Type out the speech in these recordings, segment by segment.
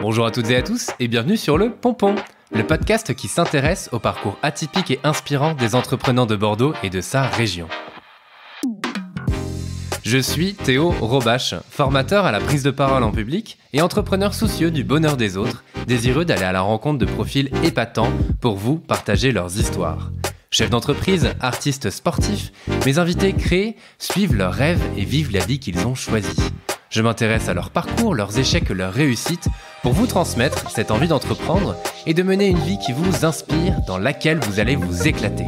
Bonjour à toutes et à tous et bienvenue sur le Pompon, le podcast qui s'intéresse au parcours atypique et inspirant des entrepreneurs de Bordeaux et de sa région. Je suis Théo Robache, formateur à la prise de parole en public et entrepreneur soucieux du bonheur des autres, désireux d'aller à la rencontre de profils épatants pour vous partager leurs histoires. Chef d'entreprise, artiste sportif, mes invités créent, suivent leurs rêves et vivent la vie qu'ils ont choisie. Je m'intéresse à leur parcours, leurs échecs, leurs réussites pour vous transmettre cette envie d'entreprendre et de mener une vie qui vous inspire, dans laquelle vous allez vous éclater.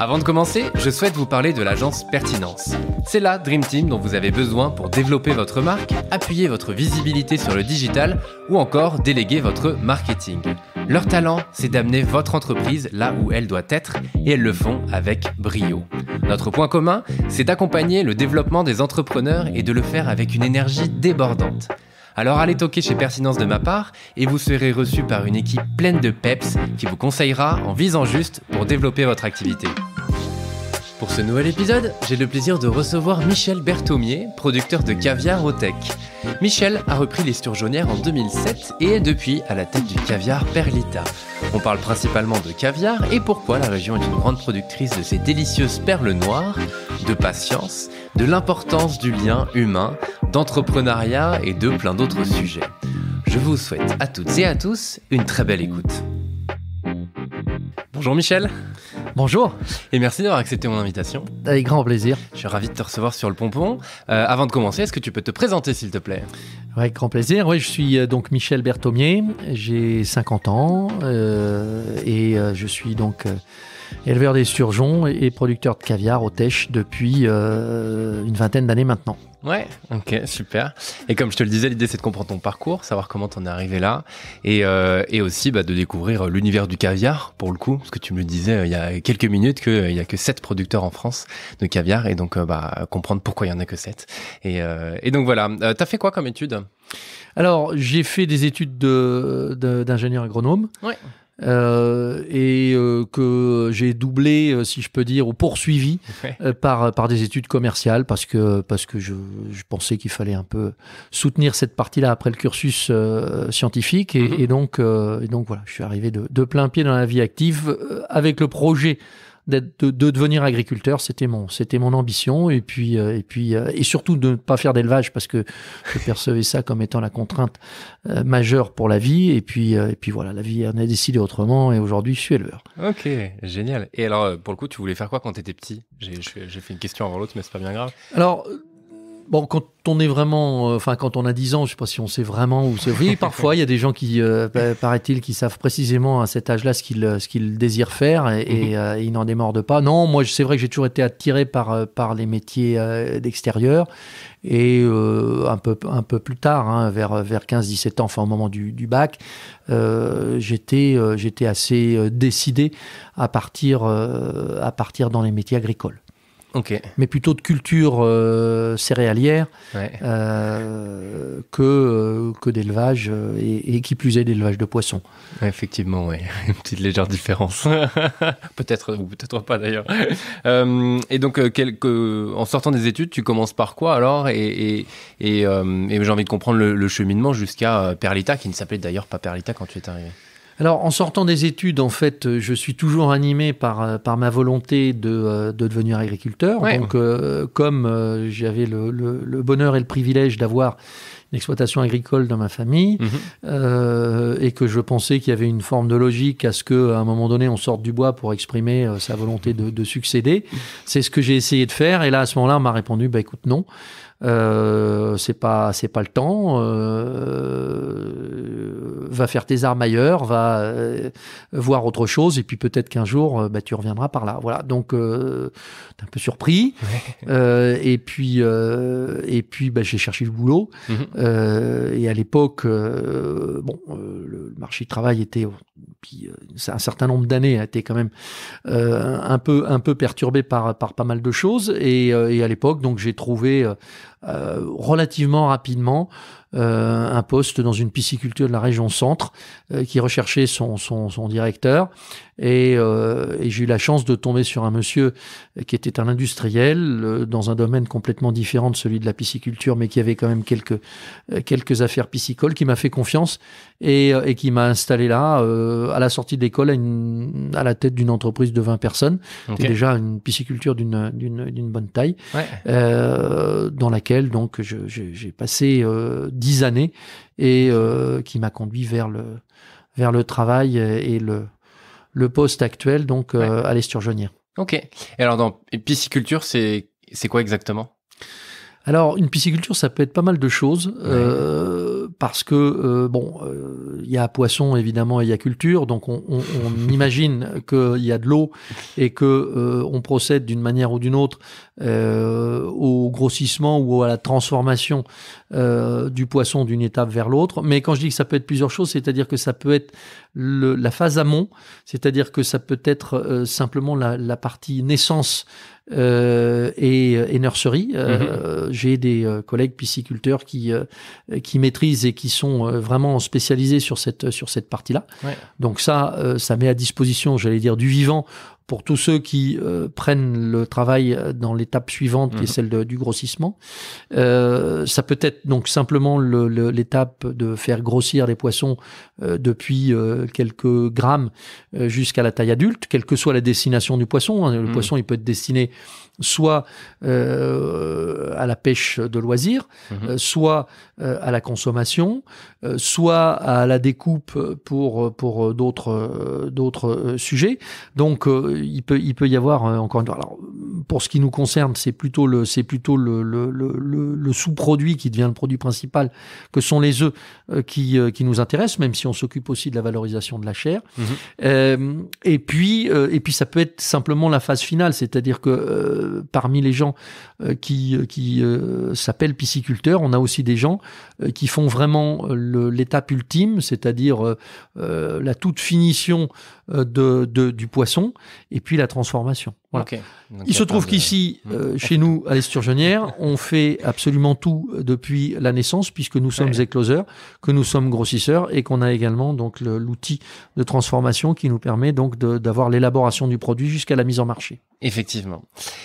Avant de commencer, je souhaite vous parler de l'agence Pertinence. C'est la Dream Team dont vous avez besoin pour développer votre marque, appuyer votre visibilité sur le digital ou encore déléguer votre marketing. Leur talent, c'est d'amener votre entreprise là où elle doit être, et elles le font avec brio. Notre point commun, c'est d'accompagner le développement des entrepreneurs et de le faire avec une énergie débordante. Alors allez toquer chez Pertinence de ma part et vous serez reçu par une équipe pleine de peps qui vous conseillera en visant juste pour développer votre activité. Pour ce nouvel épisode, j'ai le plaisir de recevoir Michel Berthomier, producteur de Caviar au Tech. Michel a repris les en 2007 et est depuis à la tête du caviar Perlita. On parle principalement de caviar et pourquoi la région est une grande productrice de ces délicieuses perles noires, de patience, de l'importance du lien humain, d'entrepreneuriat et de plein d'autres sujets. Je vous souhaite à toutes et à tous une très belle écoute. Bonjour Michel. Bonjour. Et merci d'avoir accepté mon invitation. Avec grand plaisir. Je suis ravi de te recevoir sur le pompon. Euh, avant de commencer, est-ce que tu peux te présenter, s'il te plaît Avec grand plaisir. Oui, je suis euh, donc Michel Berthomier. J'ai 50 ans. Euh, et euh, je suis donc euh, éleveur des surgeons et, producteur de caviar au Teche depuis euh, une vingtaine d'années maintenant. Ouais, ok, super. Et comme je te le disais, l'idée c'est de comprendre ton parcours, savoir comment t'en es arrivé là, et, aussi bah, de découvrir l'univers du caviar, pour le coup, parce que tu me le disais il y a quelques minutes qu'il n'y a que 7 producteurs en France de caviar, et donc bah, comprendre pourquoi il n'y en a que 7. Et, donc voilà, t'as fait quoi comme étude alors, j'ai fait des études d'ingénieur agronome. Ouais. Euh, et euh, que j'ai doublé, euh, si je peux dire, ou poursuivi par, par des études commerciales parce que, parce que je, pensais qu'il fallait un peu soutenir cette partie-là après le cursus scientifique. Et, mhm. donc, donc voilà, je suis arrivé de, de, plein pied dans la vie active avec le projet de, devenir agriculteur, c'était mon, c'était mon ambition. Et puis, euh, et puis, euh, et surtout de ne pas faire d'élevage parce que je percevais ça comme étant la contrainte euh, majeure pour la vie. Et puis, et puis voilà, la vie en a décidé autrement. Et aujourd'hui, je suis éleveur. Ok, génial. Et alors, pour le coup, tu voulais faire quoi quand tu étais petit j'ai, j'ai fait une question avant l'autre, mais c'est pas bien grave. Alors, Bon, quand on est vraiment, euh, enfin, quand on a 10 ans, je ne sais pas si on sait vraiment où c'est. Oui, parfois, il y a des gens qui, euh, paraît-il, qui savent précisément à cet âge-là ce qu'ils euh, ce qu'ils désirent faire et, mhm. ils n'en démordent pas. Non, moi, c'est vrai que j'ai toujours été attiré par par les métiers d'extérieur et un peu un peu plus tard, hein, vers vers 15-17 ans, enfin au moment du, du bac, j'étais j'étais assez décidé à partir à partir dans les métiers agricoles mais plutôt de culture euh, céréalière euh, que, euh, que d'élevage, et, qui plus est d'élevage de poissons. Effectivement, oui, une petite légère différence. peut-être ou peut-être pas d'ailleurs. et donc, en sortant des études, tu commences par quoi alors Et, j'ai envie de comprendre le, le cheminement jusqu'à Perlita, qui ne s'appelait d'ailleurs pas Perlita quand tu es arrivé. Alors, en sortant des études, en fait, euh, je suis toujours animé par, euh, par ma volonté de, euh, de devenir agriculteur. Donc, comme j'avais le, le, bonheur et le privilège d'avoir une exploitation agricole dans ma famille, mhm. et que je pensais qu'il y avait une forme de logique à ce qu'à un moment donné, on sorte du bois pour exprimer sa volonté de, de succéder, c'est ce que j'ai essayé de faire. Et là, à ce moment-là, on m'a répondu, bah écoute, non. Euh, c'est pas c'est pas le temps. Euh, va faire tes armes ailleurs, va euh, voir autre chose, et puis peut-être qu'un jour bah, tu reviendras par là. Voilà. Donc t'es un peu surpris. et puis et puis bah, j'ai cherché le boulot. Mhm. et à l'époque, bon, le marché du travail était puis oh, un certain nombre d'années a hein, été quand même un peu un peu perturbé par par pas mal de choses. Et, et à l'époque, donc j'ai trouvé euh, relativement rapidement euh, un poste dans une pisciculture de la région centre euh, qui recherchait son, son, son directeur et, euh, et j'ai eu la chance de tomber sur un monsieur qui était un industriel euh, dans un domaine complètement différent de celui de la pisciculture, mais qui avait quand même quelques, euh, quelques affaires piscicoles, qui m'a fait confiance et, euh, et qui m'a installé là, euh, à la sortie de l'école, à, la tête d'une entreprise de 20 personnes. C'était déjà une pisciculture d'une bonne taille, euh, dans laquelle donc j'ai passé dix années et qui m'a conduit vers le, vers le travail et le, le poste actuel donc euh, à l'Esturgeonnière. Ok. Et alors dans pisciculture, c'est c'est quoi exactement alors, une pisciculture, ça peut être pas mal de choses, euh, parce que, euh, bon, euh, il y a poisson, évidemment, et il y a culture, donc on, imagine qu'il y a de l'eau et que on procède d'une manière ou d'une autre au grossissement ou à la transformation du poisson d'une étape vers l'autre. Mais quand je dis que ça peut être plusieurs choses, c'est-à-dire que ça peut être la phase amont, c'est-à-dire que ça peut être simplement la, la partie naissance euh, et, euh, et, nursery. Euh, mhm. J'ai des collègues pisciculteurs qui, qui maîtrisent et qui sont vraiment spécialisés sur cette, sur cette partie-là. Donc ça, ça met à disposition, j'allais dire, du vivant pour tous ceux qui euh, prennent le travail euh, dans l'étape suivante, qui est mhm. celle du grossissement. Euh, ça peut être donc simplement l'étape de faire grossir les poissons depuis quelques grammes jusqu'à la taille adulte, quelle que soit la destination du poisson. Hein. le mhm. poisson, il peut être destiné soit à la pêche de loisirs mhm. soit à la consommation, soit à la découpe pour, pour d'autres d'autres sujets. Donc, il peut, il peut y avoir euh, encore une fois. Alors, pour ce qui nous concerne, c'est plutôt le, c'est plutôt le, sous-produit qui devient le produit principal, que sont les œufs euh, euh, qui, nous intéressent, même si on s'occupe aussi de la valorisation de la chair. Mhm. et puis, et puis ça peut être simplement la phase finale, c'est-à-dire que parmi les gens qui, qui s'appellent pisciculteurs, on a aussi des gens qui font vraiment l'étape ultime, c'est-à-dire la toute finition euh, de, de, du poisson et puis la transformation il se trouve qu'ici, hmm. euh, chez nous, à l'Esturgeonnière, on fait absolument tout depuis la naissance, puisque nous sommes écloseurs, que nous sommes grossisseurs et qu'on a également donc l'outil de transformation qui nous permet donc d'avoir l'élaboration du produit jusqu'à la mise en marché. Effectivement.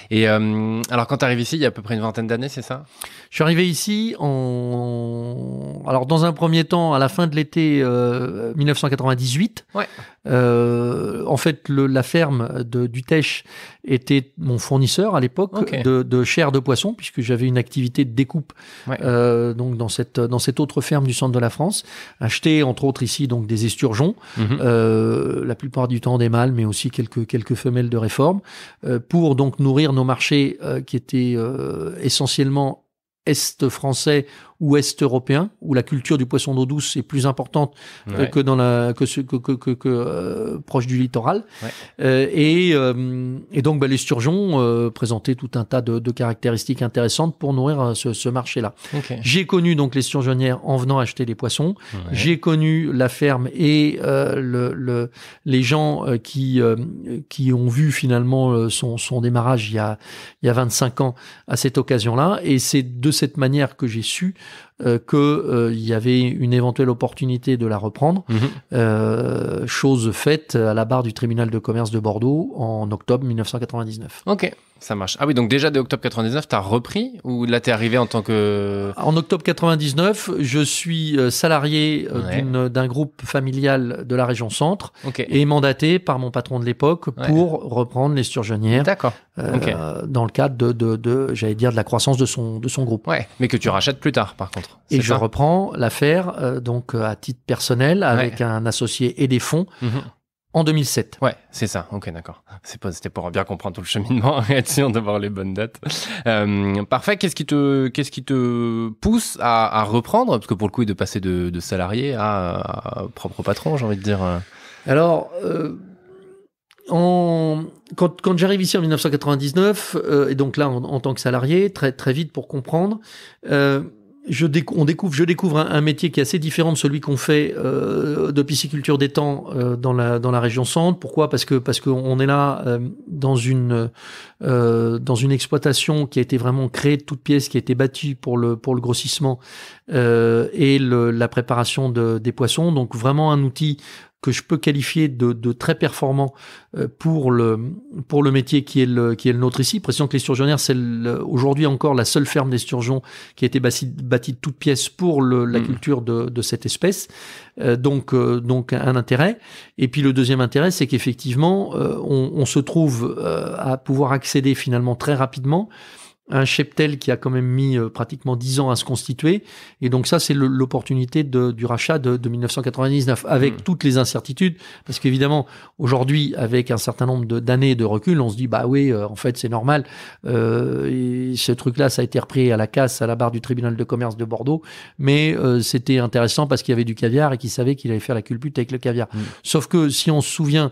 Et euh, alors, quand tu arrives ici, il y a à peu près une vingtaine d'années, c'est ça Je suis arrivé ici en. Alors, dans un premier temps, à la fin de l'été 1998. Euh, ouais. en fait, le, la ferme de, du était mon fournisseur à l'époque de, chair de poisson, puisque j'avais une activité de découpe euh, donc dans cette, dans cette autre ferme du centre de la France. Acheter entre autres ici donc des esturgeons, mhm. euh, la plupart du temps des mâles, mais aussi quelques, quelques femelles de réforme, euh, pour donc nourrir nos marchés qui étaient essentiellement est français ou européen, où la culture du poisson d'eau douce est plus importante euh, que dans la que, ce, que, que, que euh, proche du littoral. Euh, et, et, donc bah, les sturgeons présentaient tout un tas de, de caractéristiques intéressantes pour nourrir ce, ce marché-là. J'ai connu donc les sturgeonnières en venant acheter des poissons. J'ai connu la ferme et le, le, les gens qui qui ont vu finalement son, son démarrage il y a il y a 25 ans à cette occasion-là. Et c'est de cette manière que j'ai su euh, que qu'il euh, y avait une éventuelle opportunité de la reprendre. Mhm. Euh, chose faite à la barre du tribunal de commerce de Bordeaux en octobre 1999. Ok. Ça marche. Ah oui, donc déjà dès octobre 99, tu as repris ou là tu es arrivé en tant que... En octobre 99, je suis euh, salarié euh, euh, d'un groupe familial de la région centre et mandaté par mon patron de l'époque pour reprendre les surgenières D'accord. dans le cadre de, de, j'allais dire, de la croissance de son, de son groupe. Ouais, mais que tu rachètes plus tard par contre. Et je reprends l'affaire donc à titre personnel avec un associé et des fonds. Mhm en 2007. Ouais, c'est ça. Ok, d'accord. C'était pour bien comprendre tout le cheminement et être d'avoir les bonnes dates. Euh, parfait. Qu'est-ce qui te, qu'est-ce qui te pousse à, reprendre Parce que pour le coup, de passer de, salarié à, propre patron, j'ai envie de dire. Euh. Alors. Euh, en, quand, j'arrive ici en 1999, et donc là en, tant que salarié, très très vite pour comprendre, je on découvre, je découvre un, métier qui est assez différent de celui qu'on fait euh, de pisciculture des temps euh, dans, la, dans la région centre. Pourquoi Parce que parce qu'on est là euh, dans une dans une exploitation qui a été vraiment créée de toutes pièces, qui a été bâtie pour le pour le grossissement et la préparation des poissons. Donc vraiment un outil que je peux qualifier de, très performant euh, pour le, pour le métier qui est le, qui est le nôtre ici. Précision que les c'est aujourd'hui encore la seule ferme des qui a été bâtie, de toutes pièces pour la mm. culture de, de, cette espèce. Euh, donc, euh, donc un intérêt. Et puis le deuxième intérêt, c'est qu'effectivement, on, on, se trouve à pouvoir accéder finalement très rapidement un cheptel qui a quand même mis euh, pratiquement 10 ans à se constituer. Et donc ça, c'est l'opportunité du rachat de, 1999, avec mmh. toutes les incertitudes, parce qu'évidemment, aujourd'hui, avec un certain nombre d'années de, recul, on se dit, bah oui, euh, en fait, c'est normal. Euh, ce truc-là, ça a été repris à la casse, à la barre du tribunal de commerce de Bordeaux, mais euh, c'était intéressant parce qu'il y avait du caviar et qu'il savait qu'il allait faire la culpute avec le caviar. Mmh. Sauf que si on se souvient,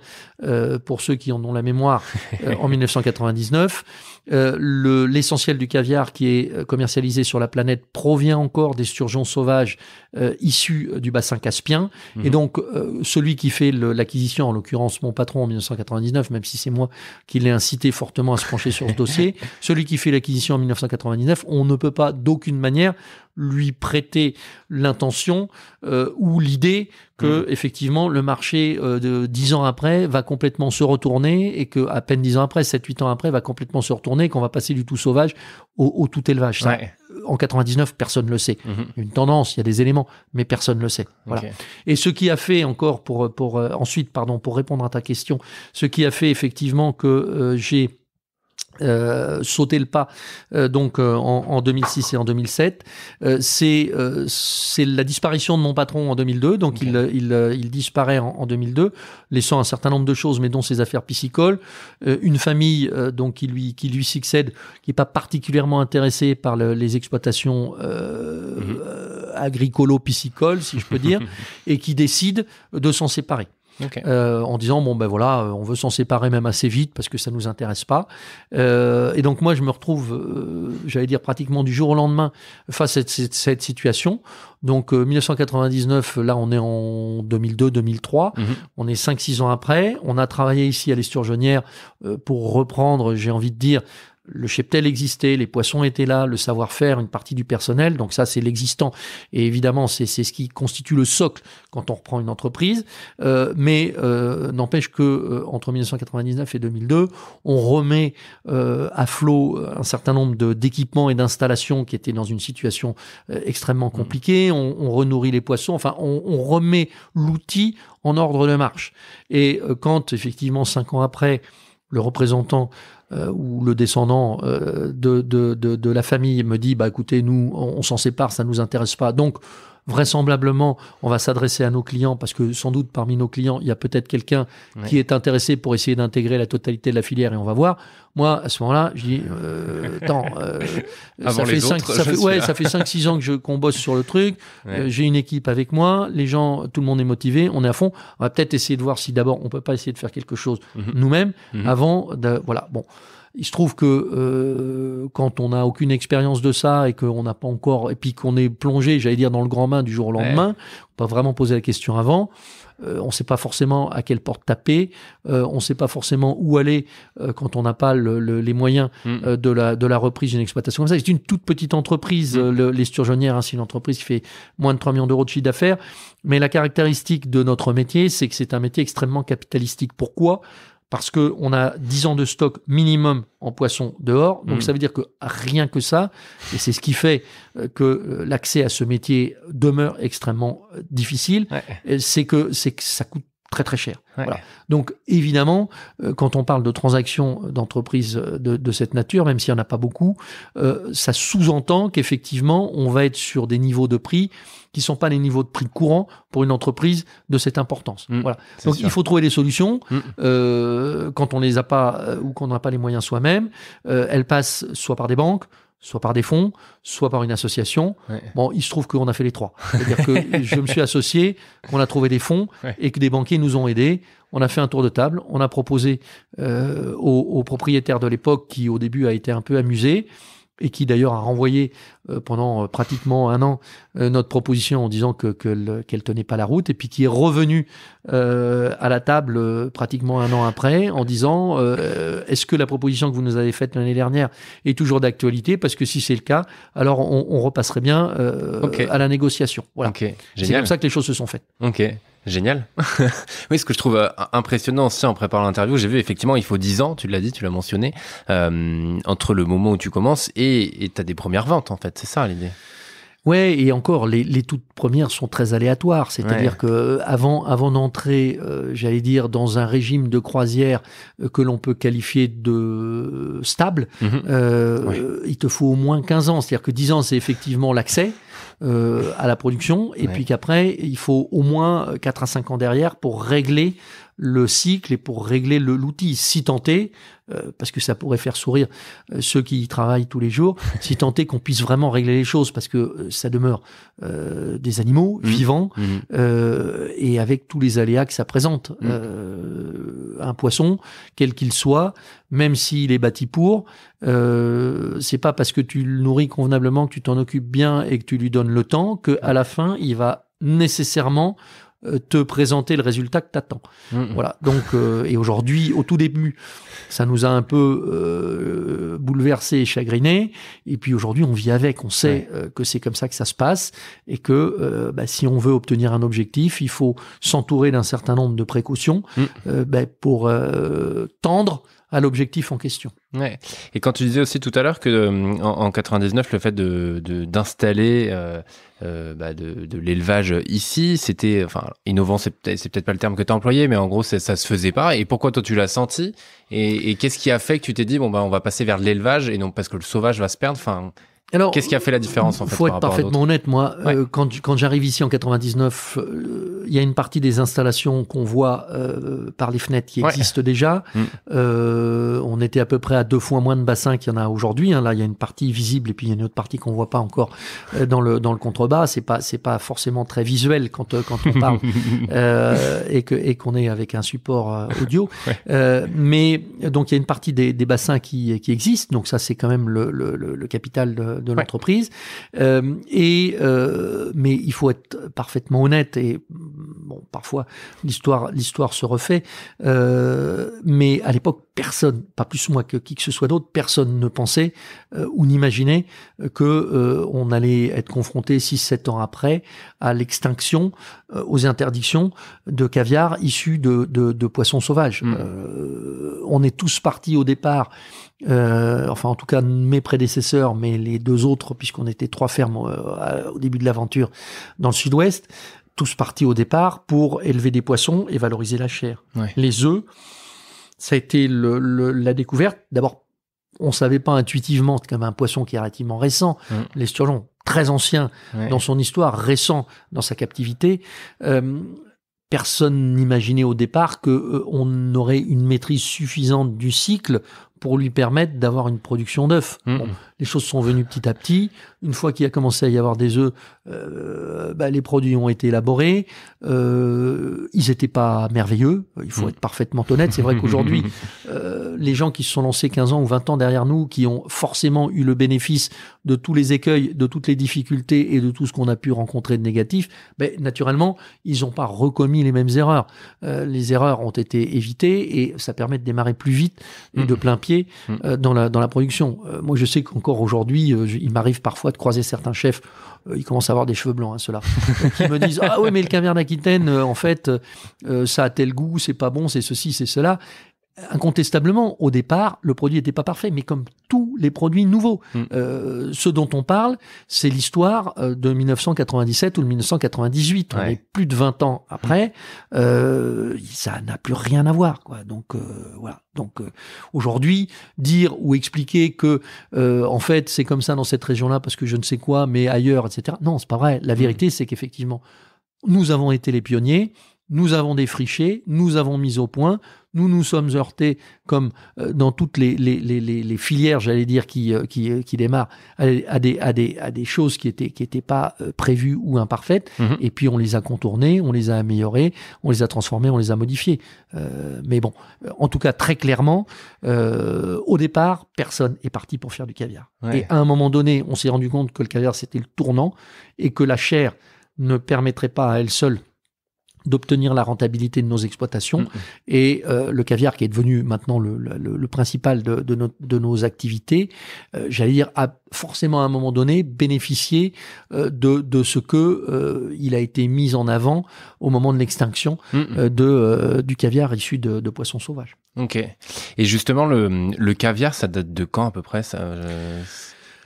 pour ceux qui en ont la mémoire, en 1999, euh, L'essentiel du caviar qui est euh, commercialisé sur la planète provient encore des sturgeons sauvages euh, issus euh, du bassin caspien. Et mhm. donc, celui qui fait l'acquisition, en l'occurrence mon patron en 1999, même si c'est moi qui l'ai incité fortement à se pencher sur ce dossier, celui qui fait l'acquisition en 1999, on ne peut pas d'aucune manière lui prêter l'intention euh, ou l'idée que mm. effectivement le marché euh, de dix ans après va complètement se retourner et que à peine dix ans après 7 huit ans après va complètement se retourner qu'on va passer du tout sauvage au, tout élevage euh, en 99 personne le sait mhm. une tendance il y a des éléments mais personne le sait voilà et ce qui a fait encore pour pour ensuite pardon pour répondre à ta question ce qui a fait effectivement que j'ai euh, sauter le pas euh, donc euh, en, 2006 et en 2007 c'est c'est la disparition de mon patron en 2002 donc il, il, disparaît en, 2002 laissant un certain nombre de choses mais dont ses affaires piscicoles une famille donc qui lui qui lui succède qui est pas particulièrement intéressée par les exploitations mhm. agricolo piscicoles si je peux dire et qui décide de s'en séparer euh, en disant bon ben voilà, euh, on veut s'en séparer même assez vite parce que ça nous intéresse pas. Euh, et donc moi je me retrouve, j'allais dire pratiquement du jour au lendemain face à cette, situation. Donc 1999, là on est en 2002-2003, mhm. on est 5-6 ans après. On a travaillé ici à l'Esturgeonnière pour reprendre, j'ai envie de dire, le cheptel existait, les poissons étaient là, le savoir-faire, une partie du personnel, donc ça c'est l'existant. Et évidemment, c'est ce qui constitue le socle quand on reprend une entreprise. Euh, mais euh, n'empêche que euh, entre 1999 et 2002, on remet à flot un certain nombre d'équipements et d'installations qui étaient dans une situation extrêmement mmh. compliquée. On, renourrit les poissons, enfin on remet l'outil en ordre de marche. Et quand effectivement cinq ans après, le représentant euh, Ou le descendant euh, de, de, de, la famille me dit, bah écoutez, nous, on, on s'en sépare, ça nous intéresse pas. Donc, vraisemblablement, on va s'adresser à nos clients parce que sans doute parmi nos clients, il y a peut-être quelqu'un qui est intéressé pour essayer d'intégrer la totalité de la filière et on va voir. Moi, à ce moment-là, je dis, attends, ça, fait 5, ça, 6 ans que je, qu'on bosse sur le truc, euh, j'ai une équipe avec moi, les gens, tout le monde est motivé, on est à fond. On va peut-être essayer de voir si d'abord on peut pas essayer de faire quelque chose mhm. nous-mêmes mhm. avant de, voilà, bon. Il se trouve que euh, quand on n'a aucune expérience de ça et qu'on n'a pas encore et puis qu'on est plongé, j'allais dire, dans le grand main du jour au lendemain, on ne peut vraiment poser la question avant. Euh, on ne sait pas forcément à quelle porte taper, euh, on ne sait pas forcément où aller quand on n'a pas les moyens hmm. de, la, de la reprise d'une exploitation comme ça. C'est une toute petite entreprise, hmm. les hein, c'est une entreprise qui fait moins de 3 millions d'euros de chiffre d'affaires. Mais la caractéristique de notre métier, c'est que c'est un métier extrêmement capitalistique. Pourquoi parce qu'on a 10 ans de stock minimum en poisson dehors. Donc hmm. ça veut dire que rien que ça, et c'est ce qui fait euh, que euh, l'accès à ce métier demeure extrêmement euh, difficile, c'est que, ça coûte très très cher. Donc évidemment, quand on parle de transactions d'entreprises de, cette nature, même s'il n'y en a pas beaucoup, ça sous-entend qu'effectivement, on va être sur des niveaux de prix qui sont pas les niveaux de prix courants pour une entreprise de cette importance. Mm. voilà. Donc il faut trouver des solutions mm. euh, quand on les a pas euh, ou qu'on n'a pas les moyens soi-même. Euh, elles passent soit par des banques, soit par des fonds, soit par une association. Bon, il se trouve qu'on a fait les trois. C'est-à-dire que je me suis associé, qu'on a trouvé des fonds et que des banquiers nous ont aidés. On a fait un tour de table, on a proposé euh, propriétaires au, de l'époque qui au début a été un peu amusé et qui d'ailleurs a renvoyé euh, pendant euh, pratiquement un an euh, notre proposition en disant que qu'elle tenait pas la route et puis qui est revenu à la table pratiquement un an après en disant est-ce que la proposition que vous nous avez faite l'année dernière est toujours d'actualité parce que si c'est le cas alors on, on repasserait bien à la négociation voilà c'est comme ça que les choses se sont faites ok Génial. oui, ce que je trouve euh, impressionnant aussi en préparant l'interview, j'ai vu effectivement, il faut 10 ans, tu l'as dit, tu l'as mentionné, euh, entre le moment où tu commences et tu as des premières ventes, en fait. C'est ça l'idée. Ouais, et encore, les, toutes premières sont très aléatoires. C'est-à-dire qu'avant que euh, avant, avant d'entrer, j'allais dire, dans un régime de croisière que l'on peut qualifier de stable, mhm. il te faut au moins 15 ans. C'est-à-dire que 10 ans, c'est effectivement l'accès. Euh, à la production, et puis qu'après, il faut au moins 4 à 5 ans derrière pour régler le cycle et pour régler l'outil, si tenté, euh, parce que ça pourrait faire sourire euh, ceux qui y travaillent tous les jours, si tenté qu'on puisse vraiment régler les choses, parce que euh, ça demeure des animaux mmh. vivants mmh. et avec tous les aléas que ça présente. Mmh. un poisson, quel qu'il soit, même s'il est bâti pour, c'est pas parce que tu le nourris convenablement, que tu t'en occupes bien et que tu lui donnes le temps, que à la fin il va nécessairement euh, te présenter le résultat que t'attends. Mmh, mmh. Voilà. Donc euh, et aujourd'hui, au tout début, ça nous a un peu euh, bouleversé et chagriné. Et puis aujourd'hui, on vit avec. On sait que c'est comme ça que ça se passe et que bah, si on veut obtenir un objectif, il faut s'entourer d'un certain nombre de précautions mmh. bah, pour tendre à l'objectif en question. Ouais. Et quand tu disais aussi tout à l'heure que euh, en, 99, le fait de, d'installer euh, euh, bah de, de l'élevage ici, c'était enfin innovant, c'est peut-être, c'est peut-être pas le terme que tu as employé, mais en gros ça, ça se faisait pas. Et pourquoi toi tu l'as senti Et, et qu'est-ce qui a fait que tu t'es dit bon bah on va passer vers l'élevage et non parce que le sauvage va se perdre Enfin, alors, qu'est-ce qui a fait la différence en fait Faut être parfaitement honnête, moi, euh, quand, quand j'arrive ici en 99, euh, il y a une partie des installations qu'on voit euh, par les fenêtres qui existent déjà. Mm. on était à peu près à deux fois moins de bassins qu'il y en a aujourd'hui. Hein. Là, il y a une partie visible et puis il y a une autre partie qu'on voit pas encore dans le dans le contrebas. C'est pas c'est pas forcément très visuel quand quand on parle et que et qu'on est avec un support audio. mais donc il y a une partie des, des bassins qui qui existent. Donc ça c'est quand même le le, le, le capital de, de l'entreprise. Euh, et euh, mais il faut être parfaitement honnête et bon, parfois l'histoire l'histoire se refait. Euh, mais à l'époque, personne, pas plus moi que qui que ce soit d'autre, personne ne pensait ou n'imaginait que on allait être confronté six, sept ans après à l'extinction, aux interdictions de caviar issu de, de, poissons sauvages. Mmh. on est tous partis au départ euh, enfin, en tout cas, mes prédécesseurs, mais les deux autres, puisqu'on était trois fermes euh, au début de l'aventure dans le sud-ouest, tous partis au départ pour élever des poissons et valoriser la chair. Les œufs, ça a été la découverte. D'abord, on ne savait pas intuitivement, c'est quand même un poisson qui est relativement récent, mm. l'esturgeon, très ancien dans son histoire, récent dans sa captivité. Euh, personne n'imaginait au départ que on aurait une maîtrise suffisante du cycle pour lui permettre d'avoir une production d'œufs. Mm les choses sont venues petit à petit. Une fois qu'il a commencé à y avoir des œufs, euh, bah, les produits ont été élaborés. Euh, ils n'étaient pas merveilleux, il faut mm. être parfaitement honnête. C'est vrai qu'aujourd'hui, euh, les gens qui se sont lancés 15 ans ou 20 ans derrière nous, qui ont forcément eu le bénéfice de tous les écueils, de toutes les difficultés et de tout ce qu'on a pu rencontrer de négatif, ben, naturellement, ils n'ont pas recommis les mêmes erreurs. les erreurs ont été évitées et ça permet de démarrer plus vite et de mm. plein pied mm. dans, la, dans la production. moi, je sais qu'on encore aujourd'hui, euh, il m'arrive parfois de croiser certains chefs, euh, ils commencent à avoir des cheveux blancs, hein, ceux-là, qui me disent Ah oui, mais le camion d'Aquitaine, euh, en fait, ça a tel goût, c'est pas bon, c'est ceci, c'est cela incontestablement, au départ, le produit n'était pas parfait, mais comme tous les produits nouveaux, mm. euh, ce dont on parle, c'est l'histoire euh, de 1997 ou de 1998. est plus de 20 ans après, euh, ça n'a plus rien à voir. Quoi. Donc voilà. Donc aujourd'hui, dire ou expliquer que en fait c'est comme ça dans cette région-là parce que je ne sais quoi, mais ailleurs, etc. Non, c'est pas vrai. La mm. vérité, c'est qu'effectivement, nous avons été les pionniers nous avons défriché, nous avons mis au point, nous nous sommes heurtés, comme euh, dans toutes les, filières, j'allais dire, qui, euh, euh, qui, démarrent, à des, choses qui n'étaient qui étaient pas prévues ou imparfaites, mhm. et puis on les a contournées, on les a améliorées, on les a transformées, on les a modifiées. mais bon, en tout cas, très clairement, au départ, personne n'est parti pour faire du caviar. Et à un moment donné, on s'est rendu compte que le caviar, c'était le tournant, et que la chair ne permettrait pas à elle seule d'obtenir la rentabilité de nos exploitations et euh, le caviar qui est devenu maintenant le, principal de, de, nos activités, euh, j'allais dire, a forcément à un moment donné bénéficié euh, de, de, ce que il a été mis en avant au moment de l'extinction de du caviar issu de, de poissons sauvages. Ok. Et justement, le, le, caviar, ça date de quand à peu près ça,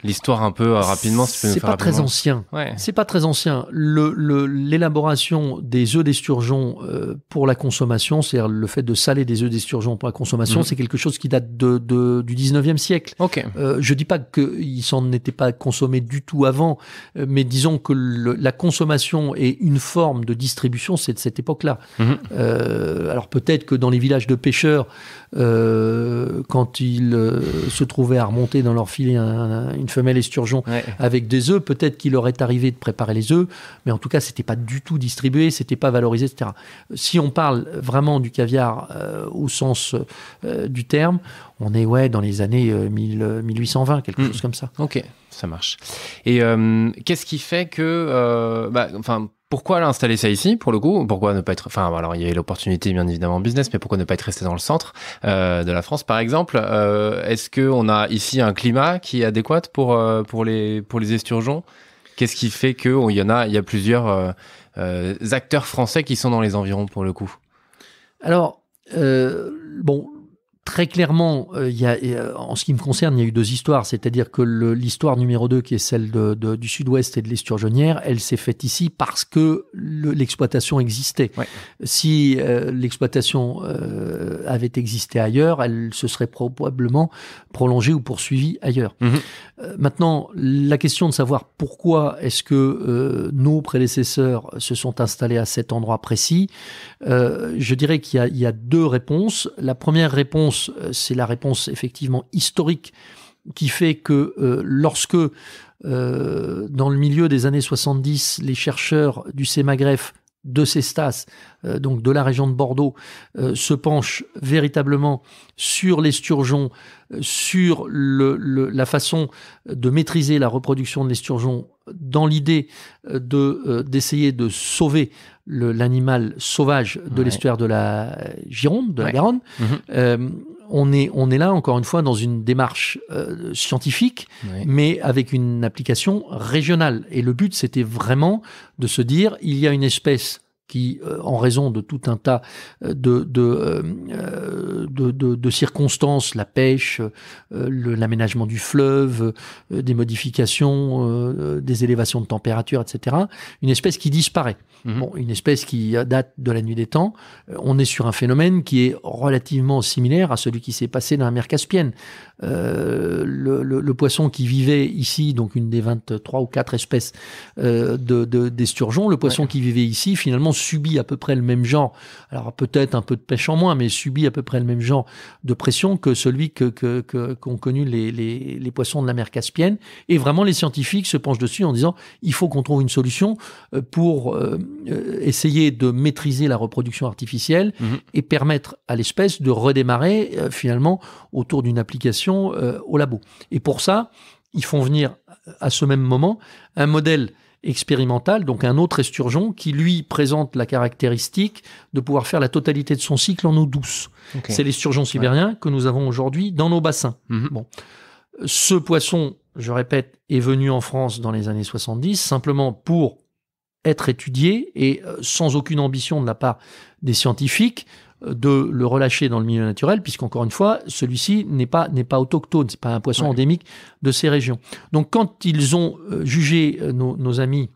l'histoire un peu euh, rapidement si C'est pas très ancien. Ouais. C'est pas très ancien. L'élaboration le, des œufs d'esturgeon euh, pour la consommation, c'est-à-dire le fait de saler des œufs d'esturgeon pour la consommation, mhm. c'est quelque chose qui date de, du 19e siècle. Okay. Euh, je dis pas qu'ils s'en étaient pas consommés du tout avant, euh, mais disons que la consommation est une forme de distribution, c'est de cette époque-là. Mhm. alors peut-être que dans les villages de pêcheurs, euh, quand ils euh, se trouvaient à remonter dans leur filet une femelle esturgeon avec des œufs, peut-être qu'il leur est arrivé de préparer les œufs, mais en tout cas, c'était pas du tout distribué, c'était pas valorisé, etc. Si on parle vraiment du caviar euh, au sens du terme, on est ouais, dans les années 1820, quelque hmm. chose comme ça. Ok, ça marche. Et qu'est-ce qui fait que, bah, enfin, pourquoi l'installer ça ici, pour le coup Pourquoi ne pas être... Enfin, alors il y a l'opportunité, bien évidemment, en business, mais pourquoi ne pas être resté dans le centre euh, de la France, par exemple euh, Est-ce que on a ici un climat qui est adéquat pour, euh, pour, les, pour les esturgeons Qu'est-ce qui fait que on y en a, il y a plusieurs acteurs français qui sont dans les environs, pour le coup Alors, bon, très clairement, euh, y euh, en ce qui me concerne, il y a eu deux histoires. C'est-à-dire que l'histoire numéro 2, qui est celle du sud-ouest et de l'esturgeonnière, elle s'est faite ici parce que l'exploitation existait. Si euh, l'exploitation avait existé ailleurs, elle se serait probablement prolongée ou poursuivie ailleurs. Mhm. maintenant, la question de savoir pourquoi est-ce que nos prédécesseurs se sont installés à cet endroit précis, euh, je dirais qu'il y, a deux réponses. La première réponse, euh, c'est la réponse effectivement historique qui fait que euh, lorsque dans le milieu des années 70, les chercheurs du CEMAGREF de Cestas, donc de la région de Bordeaux, se penchent véritablement sur les sturgeons, sur le, la façon de maîtriser la reproduction de sturgeons, dans l'idée de d'essayer de sauver l'animal sauvage de l'estuaire de la Gironde, de la Garonne. Mhm. Euh, on est, on est là, encore une fois, dans une démarche euh, scientifique, mais avec une application régionale. Et le but, c'était vraiment de se dire, il y a une espèce qui, euh, en raison de tout un tas euh, euh, de, de, de, circonstances, la pêche, l'aménagement du fleuve, des modifications, des élévations de température, etc., une espèce qui disparaît. Mhm. Bon, une espèce qui date de la nuit des temps. On est sur un phénomène qui est relativement similaire à celui qui s'est passé dans la mer Caspienne. Le, poisson qui vivait ici, donc une des 23 ou 4 espèces de, sturgeons, le poisson qui vivait ici, finalement, subit à peu près le même genre, alors peut-être un peu de pêche en moins, mais subit à peu près le même genre de pression que celui qu'ont connu les, poissons de la mer Caspienne. Et vraiment, les scientifiques se penchent dessus en disant il faut qu'on trouve une solution euh, pour euh, euh, essayer de maîtriser la reproduction artificielle mhm. et permettre à l'espèce de redémarrer finalement autour d'une application au labo. Et pour ça, ils font venir à ce même moment un modèle expérimental, donc un autre esturgeon, qui lui présente la caractéristique de pouvoir faire la totalité de son cycle en eau douce. C'est l'esturgeon sibérien que nous avons aujourd'hui dans nos bassins. Mhm. Bon. Ce poisson, je répète, est venu en France dans les années 70 simplement pour être étudié et euh, sans aucune ambition de la part des scientifiques, de le relâcher dans le milieu naturel, puisqu'encore une fois, celui-ci n'est pas, n'est pas autochtone, c'est pas un poisson endémique de ces régions. Donc quand ils ont euh, jugé euh, nos, amis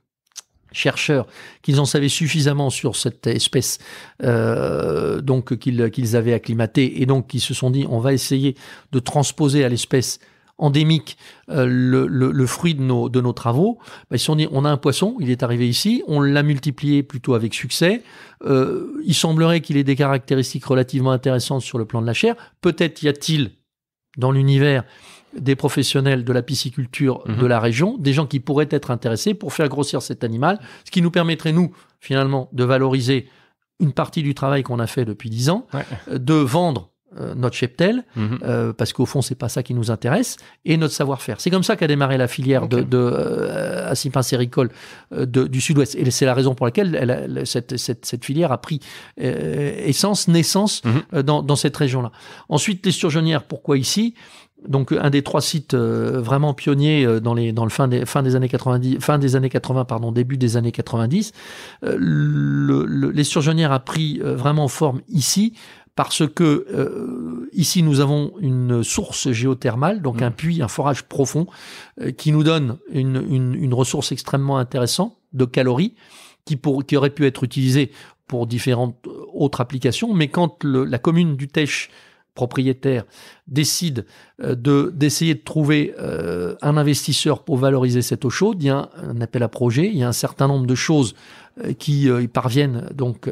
chercheurs qu'ils en savaient suffisamment sur cette espèce euh, qu'ils avaient acclimatée et donc qu'ils se sont dit on va essayer de transposer à l'espèce endémique euh, le, fruit de nos, de nos travaux, bah, si on dit on a un poisson, il est arrivé ici, on l'a multiplié plutôt avec succès, euh, il semblerait qu'il ait des caractéristiques relativement intéressantes sur le plan de la chair, peut-être y a-t-il dans l'univers des professionnels de la pisciculture mhm. de la région, des gens qui pourraient être intéressés pour faire grossir cet animal, ce qui nous permettrait, nous, finalement, de valoriser une partie du travail qu'on a fait depuis dix ans, euh, de vendre euh, notre cheptel, mhm. euh, parce qu'au fond, c'est pas ça qui nous intéresse, et notre savoir-faire. C'est comme ça qu'a démarré la filière de, euh, de du Sud-Ouest. Et c'est la raison pour laquelle elle cette, filière a pris essence, naissance mhm. dans, cette région-là. Ensuite, les surgeonnières, pourquoi ici donc un des trois sites vraiment pionniers dans les dans le fin des des années 90 fin des années 80 pardon début des années 90 les surgeonnières a pris vraiment forme ici parce que euh, ici nous avons une source géothermale, donc mm. un puits, un forage profond, euh, qui nous donne une, ressource extrêmement intéressante de calories qui, pour, qui aurait pu être utilisée pour différentes euh, autres applications. Mais quand la commune du Tech propriétaire décide de d'essayer de trouver un investisseur pour valoriser cette eau chaude, il y a un, appel à projet, il y a un certain nombre de choses qui parviennent donc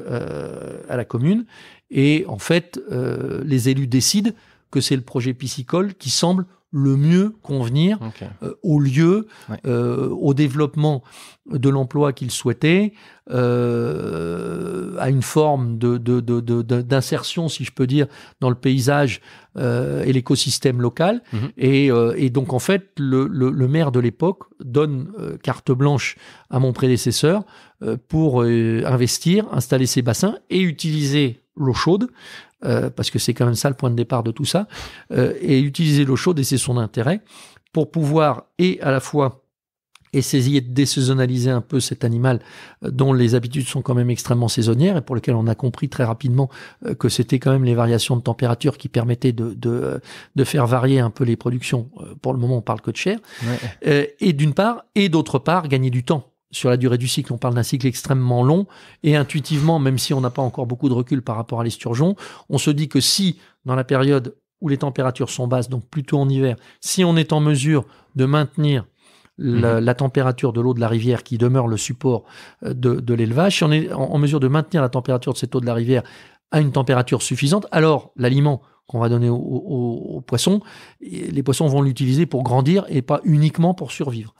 à la commune et en fait, euh, les élus décident que c'est le projet piscicole qui semble le mieux convenir euh, au lieu, euh, au développement de l'emploi qu'il souhaitait, euh, à une forme d'insertion, de, si je peux dire, dans le paysage et l'écosystème local. Mhm. Et, donc, en fait, le, le maire de l'époque donne carte blanche à mon prédécesseur pour investir, installer ses bassins et utiliser l'eau chaude euh, parce que c'est quand même ça le point de départ de tout ça, euh, et utiliser l'eau chaude, et c'est son intérêt, pour pouvoir et à la fois essayer de désaisonnaliser un peu cet animal euh, dont les habitudes sont quand même extrêmement saisonnières et pour lequel on a compris très rapidement que c'était quand même les variations de température qui permettaient de, de, faire varier un peu les productions. Pour le moment, on parle que de chair. Et d'une part, et d'autre part, gagner du temps sur la durée du cycle, on parle d'un cycle extrêmement long, et intuitivement, même si on n'a pas encore beaucoup de recul par rapport à l'esturgeon, on se dit que si, dans la période où les températures sont basses, donc plutôt en hiver, si on est en mesure de maintenir la, mhm. température de l'eau de la rivière qui demeure le support euh, de, l'élevage, si on est en, en mesure de maintenir la température de cette eau de la rivière à une température suffisante, alors l'aliment qu'on va donner aux, poissons, les poissons vont l'utiliser pour grandir et pas uniquement pour survivre.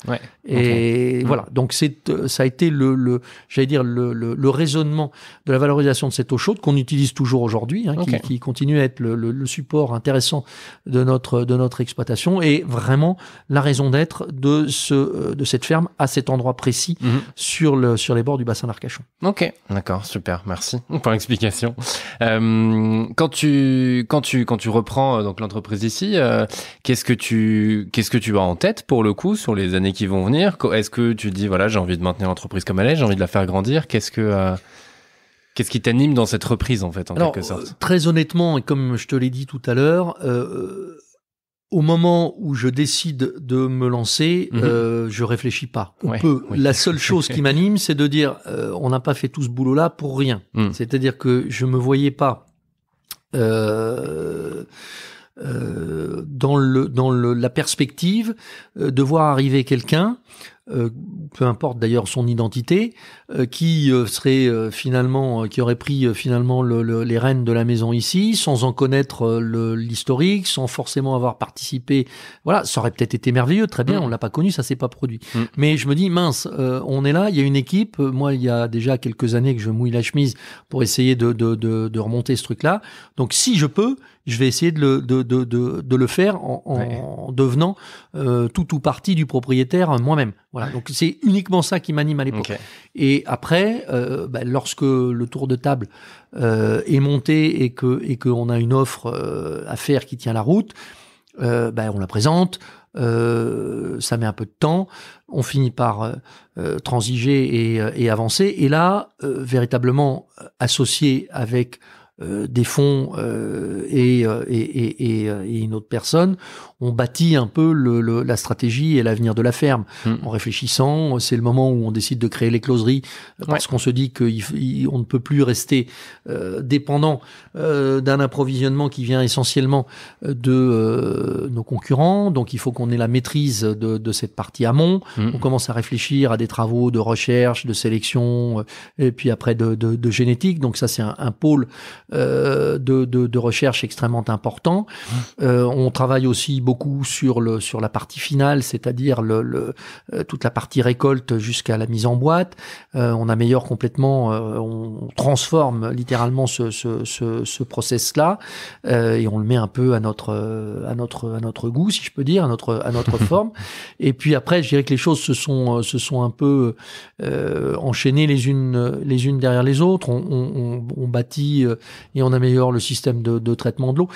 et voilà, donc euh, ça a été le, j'allais dire le, raisonnement de la valorisation de cette eau chaude qu'on utilise toujours aujourd'hui, hein, qui, continue à être le, support intéressant de notre de notre exploitation et vraiment la raison d'être de ce euh, de cette ferme à cet endroit précis mhm. sur le sur les bords du bassin d'Arcachon. Ok, d'accord, super, merci pour l'explication. Euh, quand tu quand tu quand tu reprends euh, donc l'entreprise ici, euh, qu'est-ce que tu qu'est-ce que tu as en tête pour le coup sur les années qui vont venir Est-ce que tu dis voilà j'ai envie de maintenir l'entreprise comme elle est, j'ai envie de la faire grandir Qu'est-ce que euh, Qu'est-ce qui t'anime dans cette reprise en fait en quelque sorte Très honnêtement et comme je te l'ai dit tout à l'heure, au moment où je décide de me lancer, mmh je réfléchis pas. La seule chose qui m'anime, c'est de dire, on n'a pas fait tout ce boulot-là pour rien. Mmh. C'est-à-dire que je me voyais pas euh, euh, dans, le, dans le, la perspective euh, de voir arriver quelqu'un euh, peu importe d'ailleurs son identité, euh, qui euh, serait finalement, qui aurait pris finalement les rênes de la maison ici, sans en connaître l'historique, sans forcément avoir participé. Voilà, ça aurait peut-être été merveilleux, très bien. Mm. On l'a pas connu, ça s'est pas produit. Mm. Mais je me dis mince, on est là, il y a une équipe. Moi, il y a déjà quelques années que je mouille la chemise pour essayer de remonter ce truc-là. Donc, si je peux, je vais essayer de le, de, de, de, de le faire en, en, devenant euh, tout ou partie du propriétaire moi-même. Voilà. Donc c'est uniquement ça qui m'anime à l'époque. Et après, euh, bah, lorsque le tour de table euh, est monté et que et qu'on a une offre euh, à faire qui tient la route, bah, on la présente. ça met un peu de temps, on finit par transiger et, et, avancer. Et là, véritablement associé avec euh, des fonds euh, et, euh, et, et, euh, et, une autre personne, on bâtit un peu le, la stratégie et l'avenir de la ferme. Hmm. En réfléchissant, c'est le moment où on décide de créer les closeries parce qu'on se dit qu'on ne peut plus rester euh, dépendant d'un approvisionnement qui vient essentiellement de nos concurrents. Donc il faut qu'on ait la maîtrise de, de cette partie amont. Hmm. On commence à réfléchir à des travaux de recherche, de sélection, et puis après de, de, de génétique. Donc ça c'est un pôle euh, de, de, de, recherche extrêmement important. Mmh. Euh, on travaille aussi beaucoup sur, le, sur la partie finale, c'est-à-dire le, le, euh, toute la partie récolte jusqu'à la mise en boîte. on améliore complètement, on transforme littéralement ce, ce, ce, ce process-là et on le met un peu à notre, à, notre, à notre goût, si je peux dire, à notre, à notre forme. Et puis après, je dirais que les choses se sont, se sont un peu euh, enchaînées les unes, les unes derrière les autres. On, on, on bâtit et on améliore le système de, traitement de l'eau.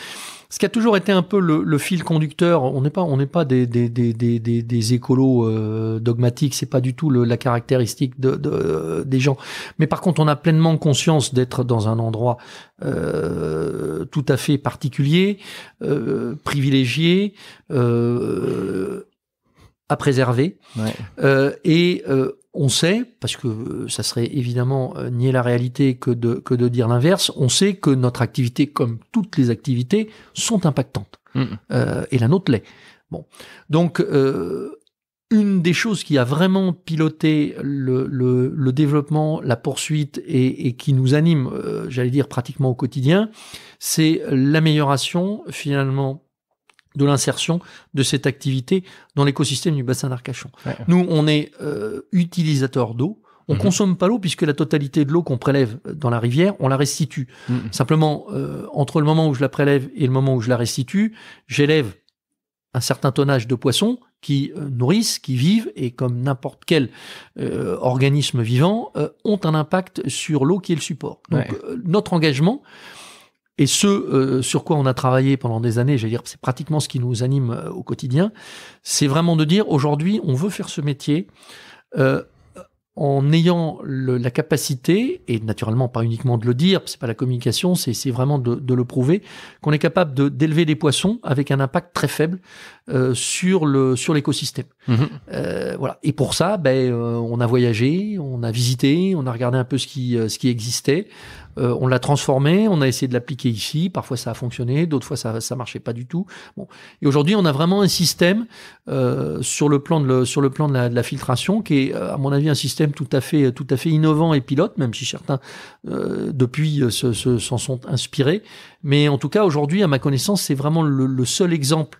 Ce qui a toujours été un peu le, fil conducteur, on n'est pas, on n'est pas des, des, des, des, des écolos dogmatiques, euh, dogmatiques, c'est pas du tout la caractéristique de, des gens. Mais par contre, on a pleinement conscience d'être dans un endroit euh, tout à fait particulier, euh, privilégié, à préserver. Ouais. et on sait, parce que euh, ça serait évidemment euh, nier la réalité que de, que de dire l'inverse, on sait que notre activité, comme toutes les activités, sont impactantes. Mm. Euh, et la nôtre l'est. Bon. Donc, une des choses qui a vraiment piloté le, développement, la poursuite et, qui nous anime, j'allais dire, pratiquement au quotidien, c'est l'amélioration finalement de l'insertion de cette activité dans l'écosystème du bassin d'Arcachon. Nous, on est euh, utilisateur d'eau. On mhm. consomme pas l'eau puisque la totalité de l'eau qu'on prélève euh, dans la rivière, on la restitue. Mhm. Simplement, euh, entre le moment où je la prélève et le moment où je la restitue, j'élève un certain tonnage de poissons qui nourrissent, qui vivent, et comme n'importe quel organisme vivant, ont un impact sur l'eau qui est le support. Donc notre engagement, et ce euh, sur quoi on a travaillé pendant des années, j'allais dire, c'est pratiquement ce qui nous anime euh, au quotidien, c'est vraiment de dire aujourd'hui, on veut faire ce métier euh, en ayant le, la capacité, et naturellement pas uniquement de le dire, c'est pas la communication, c'est vraiment de, de, le prouver, qu'on est capable d'élever des poissons avec un impact très faible euh, sur le sur l'écosystème. Mhm. voilà. Et pour ça, ben on a voyagé, on a visité, on a regardé un peu ce qui ce qui existait. Euh, on l'a transformé, on a essayé de l'appliquer ici. Parfois ça a fonctionné, d'autres fois ça ça marchait pas du tout. Bon, et aujourd'hui on a vraiment un système euh, sur le plan de sur le plan de la, filtration qui est euh, à mon avis un système tout à fait tout à fait innovant et pilote, même si certains euh, depuis s'en se, sont inspirés. Mais en tout cas aujourd'hui, à ma connaissance, c'est vraiment le, seul exemple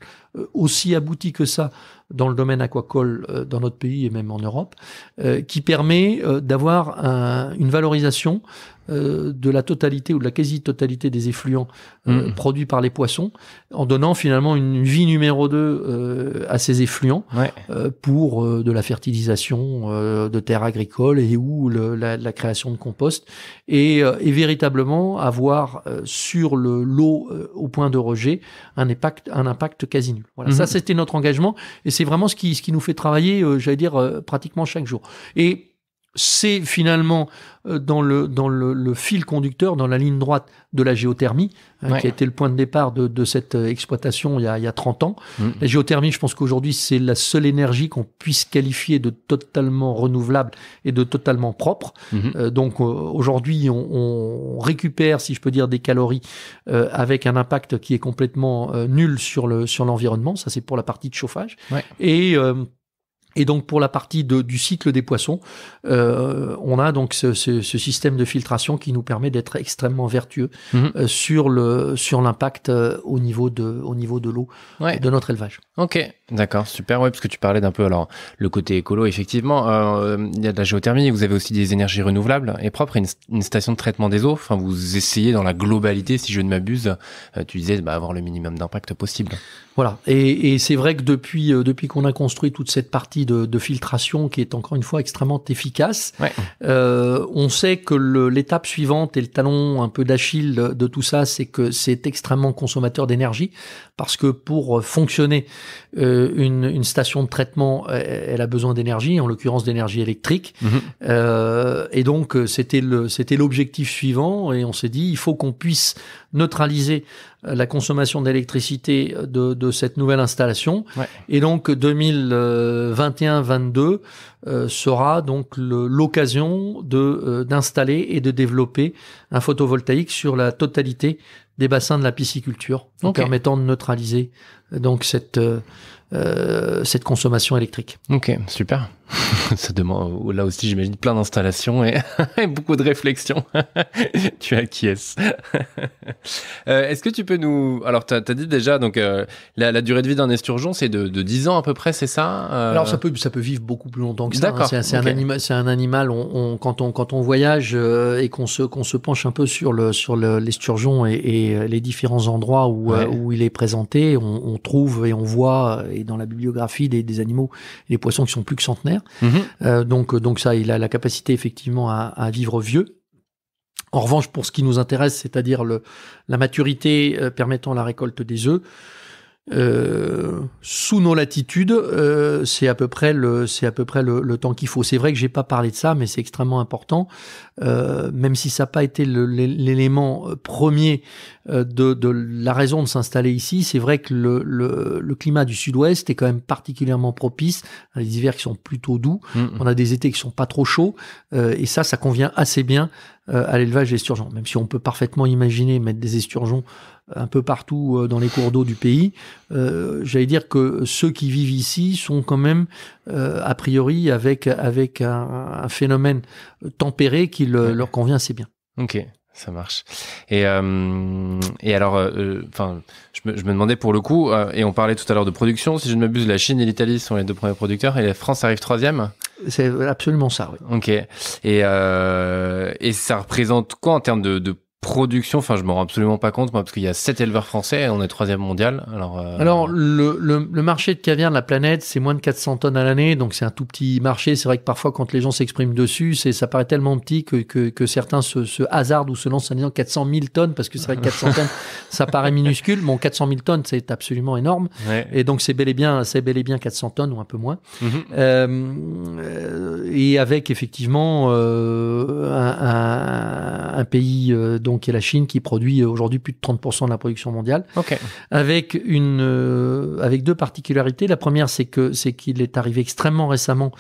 aussi abouti que ça dans le domaine aquacole dans notre pays et même en Europe, qui permet d'avoir une valorisation euh, de la totalité ou de la quasi-totalité des effluents euh, mm. produits par les poissons, en donnant finalement une vie numéro 2 euh, à ces effluents pour de la fertilisation de terres agricoles et ou la, création de compost, et, véritablement avoir sur le l'eau au point de rejet un impact, un impact quasi nul. Voilà, mm-hmm. ça c'était notre engagement, et c'est vraiment ce qui, ce qui nous fait travailler, j'allais dire, pratiquement chaque jour. Et c'est finalement euh, dans le, dans le, fil conducteur, dans la ligne droite de la géothermie, hein, qui a été le point de départ de, cette euh, exploitation il y a, il 30 ans. Mm. La géothermie, je pense qu'aujourd'hui, c'est la seule énergie qu'on puisse qualifier de totalement renouvelable et de totalement propre. Mm-hmm. Euh, donc aujourd'hui, on, récupère, si je peux dire, des calories avec un impact qui est complètement nul sur l'environnement. Le, sur ça, c'est pour la partie de chauffage. Et et donc pour la partie du cycle des poissons, euh, on a donc ce, système de filtration qui nous permet d'être extrêmement vertueux mhm. euh, sur le sur l'impact euh, au niveau de niveau de l'eau de notre élevage. Ok, d'accord, super. Ouais, parce que tu parlais d'un peu alors le côté écolo. Effectivement, il y a de la géothermie. Vous avez aussi des énergies renouvelables et propres. Une, une station de traitement des eaux. Enfin, vous essayez dans la globalité, si je ne m'abuse, tu disais bah, avoir le minimum d'impact possible. Voilà. Et, et c'est vrai que depuis depuis qu'on a construit toute cette partie de, filtration qui est encore une fois extrêmement efficace. Euh, on sait que l'étape suivante et le talon un peu d'Achille de, tout ça, c'est que c'est extrêmement consommateur d'énergie parce que pour fonctionner euh, une, station de traitement, elle a besoin d'énergie, en l'occurrence d'énergie électrique. Mm-hmm. Euh, et donc c'était le c'était l'objectif suivant et on s'est dit il faut qu'on puisse neutraliser euh, la consommation d'électricité euh, de, cette nouvelle installation. Et donc 2021-22 euh, sera donc l'occasion de d'installer et de développer un photovoltaïque sur la totalité des bassins de la pisciculture, permettant de neutraliser donc cette cette consommation électrique. Ok, super. Ça demande, là aussi, j'imagine plein d'installations et, beaucoup de réflexions. tu acquiesces. euh, Est-ce que tu peux nous. Alors, tu as, dit déjà, donc, euh, la, durée de vie d'un esturgeon, c'est de, de, 10 ans à peu près, c'est ça euh? Alors, ça peut, ça peut vivre beaucoup plus longtemps que ça. Hein. D'accord. C'est un, C'est un animal. On, quand, on, quand on voyage euh, et qu'on se, qu'on se penche un peu sur l'esturgeon le, sur l'esturgeon et, les différents endroits où, où il est présenté, on, on, trouve et on voit, et dans la bibliographie des, des animaux, les poissons qui sont plus que centenaires Mhm. Euh, donc, donc ça, il a la capacité effectivement à, à vivre vieux. En revanche, pour ce qui nous intéresse, c'est-à-dire la maturité euh, permettant la récolte des œufs, euh, sous nos latitudes, euh, c'est à peu près le c'est à peu près le, temps qu'il faut. C'est vrai que j'ai pas parlé de ça, mais c'est extrêmement important, euh, même si ça n'a pas été l'élément premier de, la raison de s'installer ici. C'est vrai que le, climat du Sud-Ouest est quand même particulièrement propice. Les hivers qui sont plutôt doux, on a des étés qui sont pas trop chauds, et ça, ça convient assez bien euh, à l'élevage des esturgeons, même si on peut parfaitement imaginer mettre des esturgeons euh, un peu partout euh, dans les cours d'eau du pays. J'allais dire que ceux qui vivent ici sont quand même a priori avec avec un, phénomène tempéré qui leur convient assez bien. Ok. Ça marche. Et, et alors, enfin, je, je, me, demandais pour le coup, et on parlait tout à l'heure de production, si je ne m'abuse, la Chine et l'Italie sont les deux premiers producteurs, et la France arrive troisième. C'est absolument ça, oui. Ok. Et, euh, et ça représente quoi en termes de, de production, enfin je m'en rends absolument pas compte moi, parce qu'il y a 7 éleveurs français et on est troisième mondial. Alors, euh, alors le, marché de caviar de la planète, c'est moins de 400 tonnes à l'année, donc c'est un tout petit marché. C'est vrai que parfois quand les gens s'expriment dessus, ça paraît tellement petit que, certains se, hasardent ou se lancent en disant 400 000 tonnes, parce que c'est vrai que 400 tonnes, ça paraît minuscule. Bon, 400 000 tonnes, c'est absolument énorme. Et donc c'est bel, et bien, bel et bien 400 tonnes ou un peu moins. Mhm. Euh, et avec effectivement euh, un, un, pays dont qui est la Chine, qui produit euh, aujourd'hui plus de 30% de la production mondiale. Avec une, euh, avec deux particularités. La première, c'est que c'est qu'il est arrivé extrêmement récemment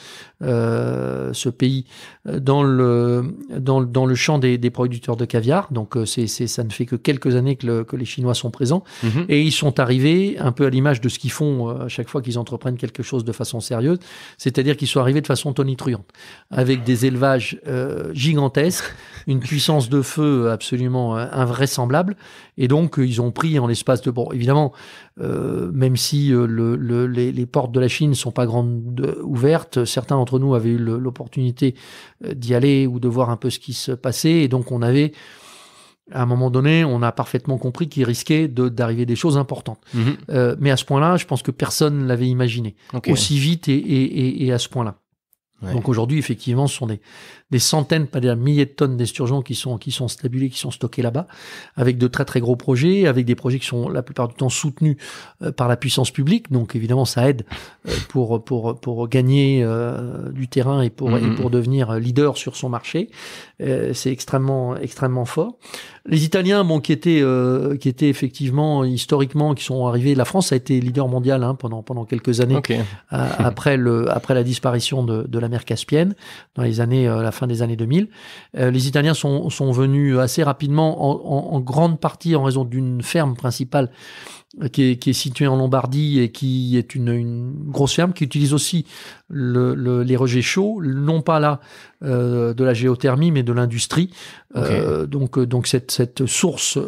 euh, ce pays dans le dans, dans le champ des, des, producteurs de caviar. Donc c'est ça ne fait que quelques années que, le, que les Chinois sont présents mm-hmm. et ils sont arrivés un peu à l'image de ce qu'ils font à chaque fois qu'ils entreprennent quelque chose de façon sérieuse, c'est-à-dire qu'ils sont arrivés de façon tonitruante avec des élevages gigantesques, une puissance de feu absolument euh, invraisemblable. Et donc, euh, ils ont pris en l'espace de... Bon, évidemment, euh, même si les, portes de la Chine sont pas grandes ouvertes, certains d'entre nous avaient eu l'opportunité d'y aller ou de voir un peu ce qui se passait. Et donc, on avait à un moment donné, on a parfaitement compris qu'il risquait d'arriver des choses importantes. Mm-hmm. mais à ce point-là, je pense que personne ne l'avait imaginé aussi vite et, et, et, à ce point-là. Donc aujourd'hui, effectivement, ce sont des, des centaines, pas des milliers de tonnes d'esturgeons qui sont, qui sont stabulés, qui sont stockés là-bas, avec de très très gros projets, avec des projets qui sont la plupart du temps soutenus euh, par la puissance publique. Donc évidemment, ça aide euh, pour, pour, pour gagner euh, du terrain et pour, mm-hmm. pour devenir leader sur son marché. c'est extrêmement, extrêmement fort. Les Italiens, qui étaient, qui étaient effectivement historiquement, qui sont arrivés, la France a été leader mondial hein, pendant, pendant quelques années après, le, après la disparition de, de la mer Caspienne. Dans les années, la fin des années 2000. Euh, les Italiens sont, sont, venus assez rapidement, en, grande partie en raison d'une ferme principale euh, qui est, située en Lombardie et qui est une, grosse ferme qui utilise aussi les rejets chauds, non pas là euh, de la géothermie, mais de l'industrie. donc, donc cette, cette source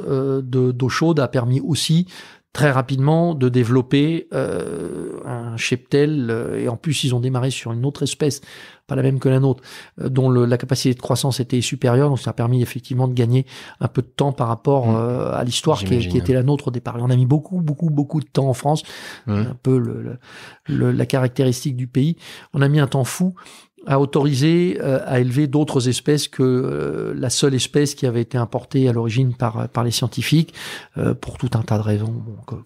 d'eau chaude a permis aussi très rapidement de développer euh, un cheptel, euh, et en plus ils ont démarré sur une autre espèce, pas la même que la nôtre, euh, dont la capacité de croissance était supérieure, donc ça a permis effectivement de gagner un peu de temps par rapport mm. à l'histoire qui, était la nôtre au départ. on a mis beaucoup, beaucoup, beaucoup de temps en France, un peu la caractéristique du pays, on a mis un temps fou a autorisé euh, à élever d'autres espèces que euh, la seule espèce qui avait été importée à l'origine par par les scientifiques euh, pour tout un tas de raisons qu'on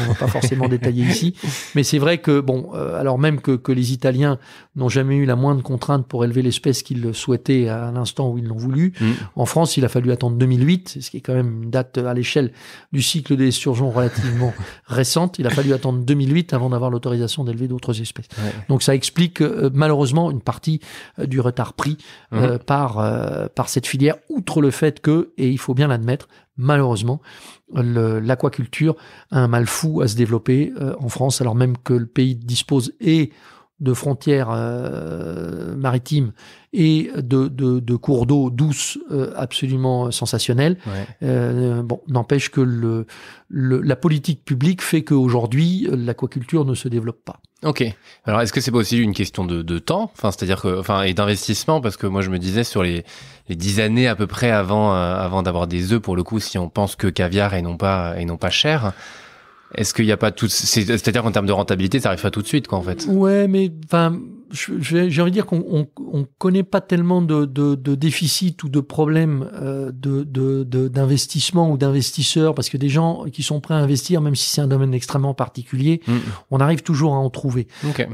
ne va pas forcément détailler ici mais c'est vrai que bon alors même que, que les Italiens n'ont jamais eu la moindre contrainte pour élever l'espèce qu'ils souhaitaient à l'instant où ils l'ont voulu. Mm. En France, il a fallu attendre 2008, ce qui est quand même une date à l'échelle du cycle des surgeons relativement récente. Il a fallu attendre 2008 avant d'avoir l'autorisation d'élever d'autres espèces. Donc ça explique euh, malheureusement une partie euh, du retard pris euh, mm. par, par cette filière, outre le fait que, et il faut bien l'admettre, malheureusement, l'aquaculture a un mal fou à se développer en France, alors même que le pays dispose et de frontières euh, maritimes et de, de, cours d'eau douce euh, absolument sensationnels. Euh, bon, n'empêche que le, la politique publique fait qu'aujourd'hui, l'aquaculture ne se développe pas. Ok. Alors, est-ce que c'est pas aussi une question de, temps, enfin, c'est-à-dire que, enfin, et d'investissement, parce que moi, je me disais sur les les dix années à peu près avant avant d'avoir des œufs, pour le coup, si on pense que caviar et non pas et non pas cher. Est-ce qu'il n'y a pas tout. C'est-à-dire qu'en termes de rentabilité, ça n'arrive pas tout de suite, quoi, en fait. Ouais, mais enfin, j'ai envie de dire qu'on ne connaît pas tellement de, de, déficit ou de problèmes euh, d'investissement ou d'investisseurs, parce que des gens qui sont prêts à investir, même si c'est un domaine extrêmement particulier, mm. on arrive toujours à en trouver.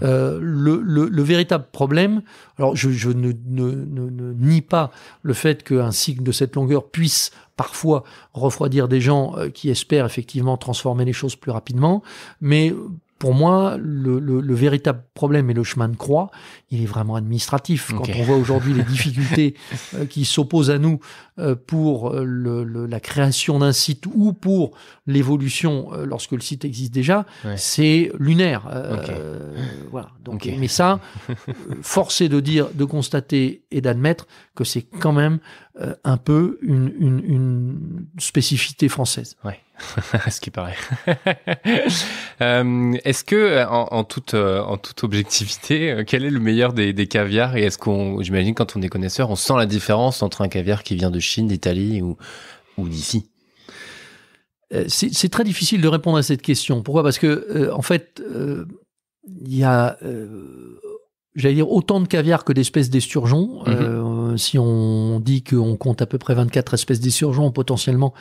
Euh, le, véritable problème, alors je, ne, ne nie pas le fait qu'un cycle de cette longueur puisse parfois refroidir des gens euh, qui espèrent effectivement transformer les choses plus rapidement, mais euh, pour moi, le, véritable problème et le chemin de croix, il est vraiment administratif. Quand on voit aujourd'hui les difficultés euh, qui s'opposent à nous euh, pour euh, le, la création d'un site ou pour l'évolution euh, lorsque le site existe déjà, c'est lunaire. Voilà. Donc, mais ça, forcé de dire, de constater et d'admettre que c'est quand même un peu une, une, une spécificité française. Ouais. ce qui paraît. est-ce que, en, en, toute, en toute objectivité, quel est le meilleur des, des caviars Et est-ce qu'on, j'imagine, quand on est connaisseur, on sent la différence entre un caviar qui vient de Chine, d'Italie ou, ou d'ici euh, c'est très difficile de répondre à cette question. Pourquoi Parce que, euh, en fait, euh, il y a, dire, autant de caviar que d'espèces d'esturgeons. Mmh. si on dit qu'on compte à peu près 24 espèces d'esturgeons, potentiellement,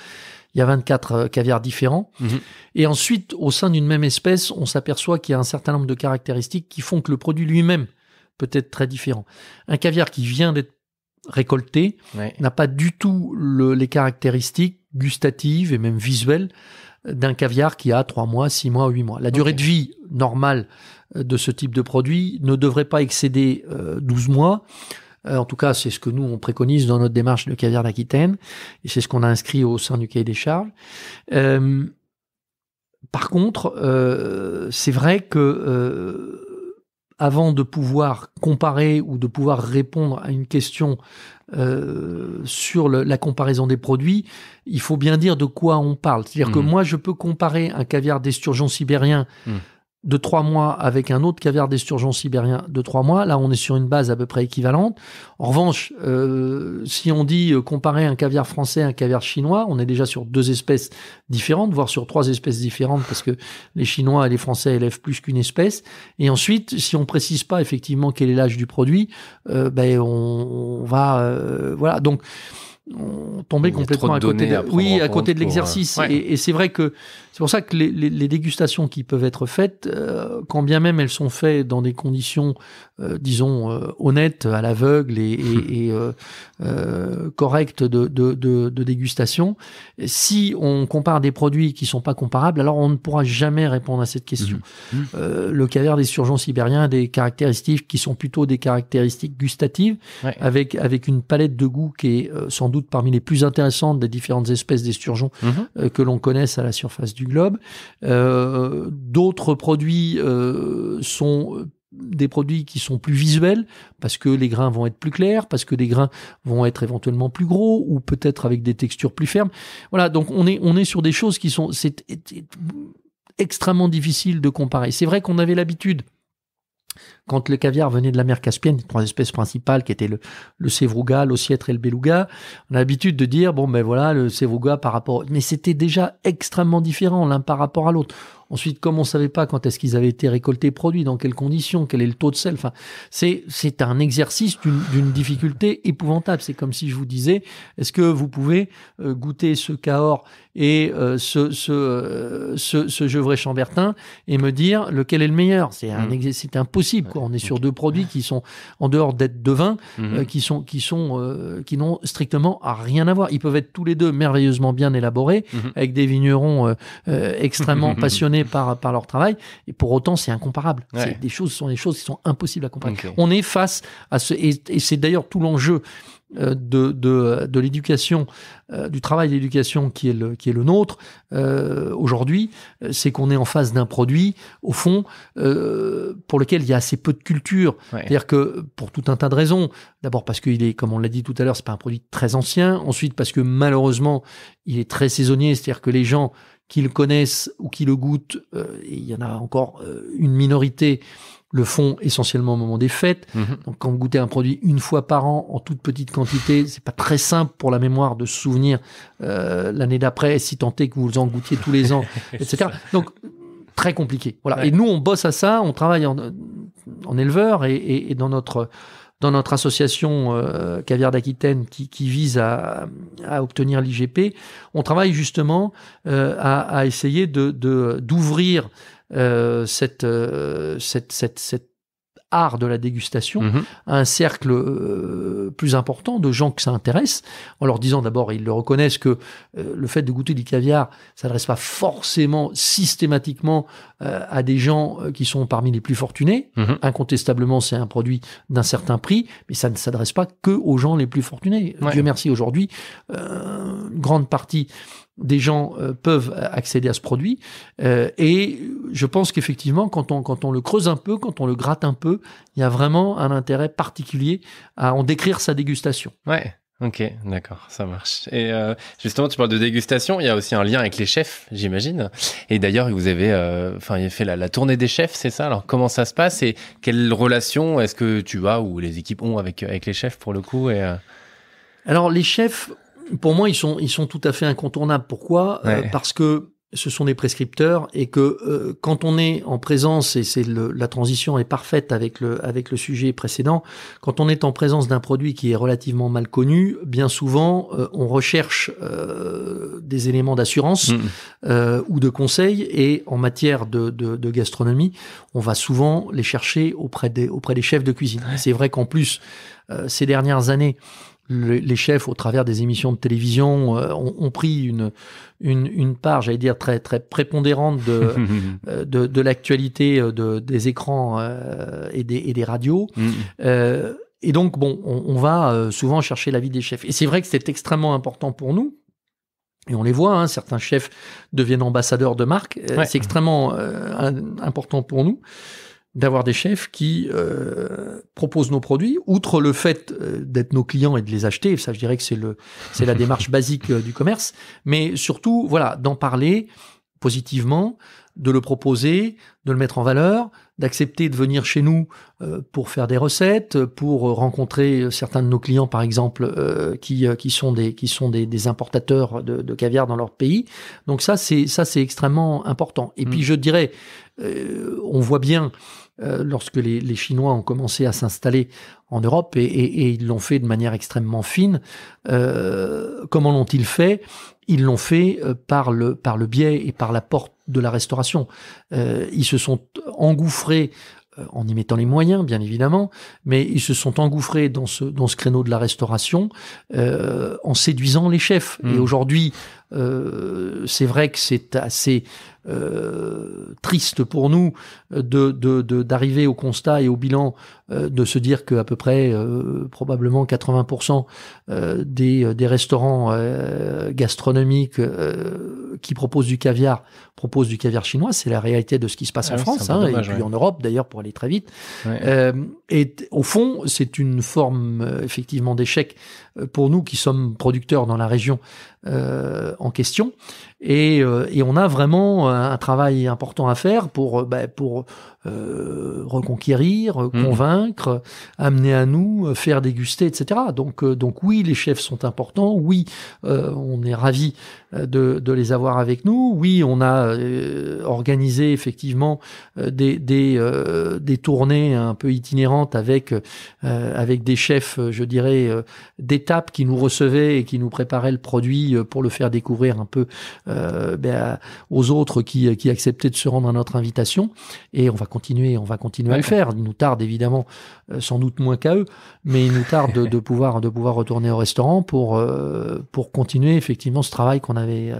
il y a 24 caviars différents. Mmh. Et ensuite, au sein d'une même espèce, on s'aperçoit qu'il y a un certain nombre de caractéristiques qui font que le produit lui-même peut être très différent. Un caviar qui vient d'être récolté n'a pas du tout les caractéristiques gustatives et même visuelles euh, d'un caviar qui a 3 mois, 6 mois, 8 mois. La durée de vie normale euh, de ce type de produit ne devrait pas excéder 12 euh, mois. en tout cas, c'est ce que nous, on préconise dans notre démarche de caviar d'Aquitaine, et c'est ce qu'on a inscrit au sein du cahier des charges. par contre, c'est vrai que avant de pouvoir comparer ou de pouvoir répondre à une question euh, sur la comparaison des produits, il faut bien dire de quoi on parle. C'est-à-dire que mmh. moi, je peux comparer un caviar d'esturgeon sibérien mmh de trois mois avec un autre caviar d'esturgeon sibérien de trois mois. Là, on est sur une base à peu près équivalente. En revanche, euh, si on dit euh, comparer un caviar français à un caviar chinois, on est déjà sur deux espèces différentes, voire sur trois espèces différentes, parce que les Chinois et les Français élèvent plus qu'une espèce. Et ensuite, si on précise pas effectivement quel est l'âge du produit, euh, ben on, va euh, voilà donc on complètement à côté de, oui à côté de l'exercice et c'est vrai que c'est pour ça que les, les, les, dégustations qui peuvent être faites, euh, quand bien même elles sont faites dans des conditions, euh, disons, euh, honnêtes, à l'aveugle et, et, hmm. correctes de, de, de, de, dégustation, si on compare des produits qui sont pas comparables, alors on ne pourra jamais répondre à cette question. Hmm. le caviar des surgeons sibériens a des caractéristiques qui sont plutôt des caractéristiques gustatives, avec, avec une palette de goût qui est sans doute parmi les plus intéressantes des différentes espèces des sturgeons mhm. que l'on connaisse à la surface du globe. Euh, d'autres produits euh, sont euh, des produits qui sont plus visuels parce que les grains vont être plus clairs, parce que les grains vont être éventuellement plus gros ou peut-être avec des textures plus fermes. Voilà, donc on est on est sur des choses qui sont extrêmement difficiles de comparer. C'est vrai qu'on avait l'habitude quand le caviar venait de la mer Caspienne, les trois espèces principales qui étaient le, le sévrouga, l'ossiètre et le beluga, on a l'habitude de dire, bon ben voilà, le sévrouga par rapport... Mais c'était déjà extrêmement différent l'un par rapport à l'autre. Ensuite, comme on savait pas quand est-ce qu'ils avaient été récoltés, produits, dans quelles conditions, quel est le taux de sel, enfin, c'est, c'est un exercice d'une difficulté épouvantable. C'est comme si je vous disais, est-ce que vous pouvez euh, goûter ce Cahors et euh, ce, ce, euh, ce, ce, chambertin et me dire lequel est le meilleur C'est un mmh. impossible. Quoi. On est sur deux produits qui sont en dehors d'être de vin, mmh. qui sont qui sont qui n'ont strictement rien à voir. Ils peuvent être tous les deux merveilleusement bien élaborés mmh. avec des vignerons extrêmement passionnés par, par leur travail. Et pour autant, c'est incomparable. ce Des choses sont des choses qui sont impossibles à comparer. On est face à ce, et, c'est d'ailleurs tout l'enjeu euh, de, de, de l'éducation, euh, du travail d'éducation qui est le, qui est le nôtre euh, aujourd'hui, c'est qu'on est en face d'un produit, au fond, pour lequel il y a assez peu de culture. C'est-à-dire que pour tout un tas de raisons, d'abord parce qu'il est, comme on l'a dit tout à l'heure, c'est pas un produit très ancien, ensuite parce que malheureusement, il est très saisonnier, c'est-à-dire que les gens qui le connaissent ou qui le goûtent, euh, et il y en a encore euh, une minorité, le font essentiellement au moment des fêtes. Mhm. Donc quand vous goûtez un produit une fois par an en toute petite quantité, c'est pas très simple pour la mémoire de se souvenir euh, l'année d'après, si tant est que vous en goûtiez tous les ans, etc. Donc très compliqué. Voilà. Et nous on bosse à ça, on travaille en, éleveur et dans notre dans notre association euh, Caviar d'Aquitaine qui, vise à, obtenir l'IGP, on travaille justement euh, à, essayer de d'ouvrir euh, cette, cette, cette, cette art de la dégustation mhm. un cercle euh, plus important de gens que ça intéresse, en leur disant d'abord, ils le reconnaissent que euh, le fait de goûter du caviar s'adresse pas forcément systématiquement euh, à des gens qui sont parmi les plus fortunés. Mhm. Incontestablement, c'est un produit d'un certain prix, mais ça ne s'adresse pas que aux gens les plus fortunés. Dieu merci, aujourd'hui, une grande partie des gens euh, peuvent accéder à ce produit. Euh, et je pense qu'effectivement, quand on, quand on le creuse un peu, quand on le gratte un peu, il y a vraiment un intérêt particulier à en décrire sa dégustation. Ouais. Ok, d'accord, ça marche. Et euh, justement, tu parles de dégustation. Il y a aussi un lien avec les chefs, j'imagine. Et d'ailleurs, vous avez, enfin, fait la, tournée des chefs, c'est ça. Alors, comment ça se passe et quelle relation est-ce que tu as ou les équipes ont avec avec les chefs pour le coup et, Alors, les chefs pour moi, ils sont, ils sont tout à fait incontournables. Pourquoi euh, Parce que ce sont des prescripteurs et que euh, quand on est en présence et c'est la transition est parfaite avec le avec le sujet précédent, quand on est en présence d'un produit qui est relativement mal connu, bien souvent euh, on recherche des éléments d'assurance mm. ou de conseils et en matière de, de, de, gastronomie, on va souvent les chercher auprès des auprès des chefs de cuisine. C'est vrai qu'en plus ces dernières années les chefs, au travers des émissions de télévision, euh, ont, pris une, une, part, j'allais dire, très, très prépondérante de, euh, de, l'actualité euh, des écrans et des, radios. Mm. et donc, bon, on, va souvent chercher l'avis des chefs. Et c'est vrai que c'est extrêmement important pour nous. Et on les voit, hein, certains chefs deviennent ambassadeurs de marque. C'est extrêmement important pour nous d'avoir des chefs qui euh, proposent nos produits, outre le fait euh, d'être nos clients et de les acheter, ça je dirais que c'est le c'est la démarche basique euh, du commerce, mais surtout voilà d'en parler positivement, de le proposer, de le mettre en valeur, d'accepter de venir chez nous pour faire des recettes, pour rencontrer certains de nos clients par exemple qui qui sont des qui sont des, importateurs de, caviar dans leur pays. Donc ça c'est ça c'est extrêmement important. Et mm. puis je dirais, on voit bien euh, lorsque les, Chinois ont commencé à s'installer en Europe, et, ils l'ont fait de manière extrêmement fine, euh, comment l'ont-ils fait Ils l'ont fait euh, par le, par le biais et par la porte de la restauration. ils se sont engouffrés en y mettant les moyens, bien évidemment, mais ils se sont engouffrés dans ce, dans ce créneau de la restauration en séduisant les chefs. Et hmm. aujourd'hui, c'est vrai que c'est assez euh, triste pour nous de, d'arriver au constat et au bilan euh, de se dire que à peu près euh, probablement 80% des, des, restaurants gastronomiques qui proposent du caviar proposent du caviar chinois. C'est la réalité de ce qui se passe ah en France hein, et en Europe d'ailleurs pour aller très vite. et au fond, c'est une forme effectivement d'échec pour nous qui sommes producteurs dans la région en question. Et, euh, et, on a vraiment euh, un travail important à faire pour, euh, bah, pour reconquérir, mmh. convaincre, amener à nous, faire déguster, etc. Donc, donc oui, les chefs sont importants. Oui, on est ravi de, de, les avoir avec nous. Oui, on a organisé effectivement des, des, tournées un peu itinérantes avec, avec des chefs, je dirais, d'étapes qui nous recevaient et qui nous préparaient le produit pour le faire découvrir un peu euh, ben, aux autres qui, qui acceptaient de se rendre à notre invitation. Et on va continuer, on va continuer à le faire. Il nous tarde évidemment, euh, sans doute moins qu'à eux, mais il nous tarde de, pouvoir de pouvoir retourner au restaurant pour euh, pour continuer effectivement ce travail qu'on avait.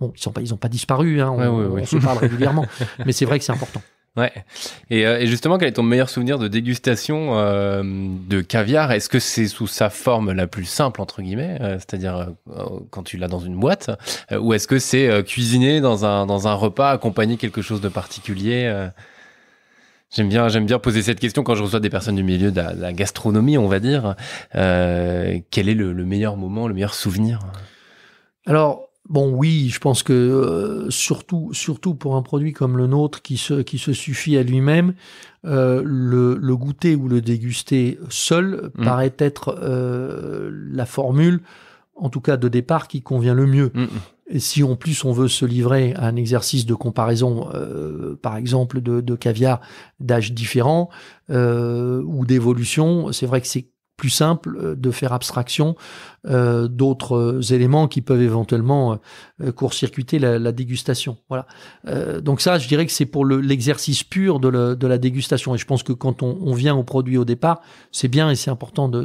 Bon, ils sont pas ils ont pas disparu. Hein, on se parle régulièrement, mais c'est vrai que c'est important. Ouais. Et, euh, et, justement, quel est ton meilleur souvenir de dégustation euh, de caviar Est-ce que c'est sous sa forme la plus simple, entre guillemets, euh, c'est-à-dire euh, quand tu l'as dans une boîte, ou est-ce que c'est cuisiné dans un, dans un repas, accompagné quelque chose de particulier J'aime bien, j'aime bien poser cette question quand je reçois des personnes du milieu de la, gastronomie, on va dire. quel est le, le meilleur moment, le meilleur souvenir Alors, Bon, oui, je pense que euh, surtout, surtout pour un produit comme le nôtre qui se, qui se suffit à lui-même, euh, le, goûter ou le déguster seul mm. paraît être euh, la formule, en tout cas de départ, qui convient le mieux. Mm, mm. Et si en plus on veut se livrer à un exercice de comparaison, par exemple de, caviar d'âge différent ou d'évolution, c'est vrai que c'est plus simple euh, de faire abstraction euh, d'autres euh, éléments qui peuvent éventuellement euh, court-circuiter la, la, dégustation. Voilà. Euh, donc ça, je dirais que c'est pour l'exercice pur de, le, de, la dégustation. Et je pense que quand on, on vient au produit au départ, c'est bien et c'est important de,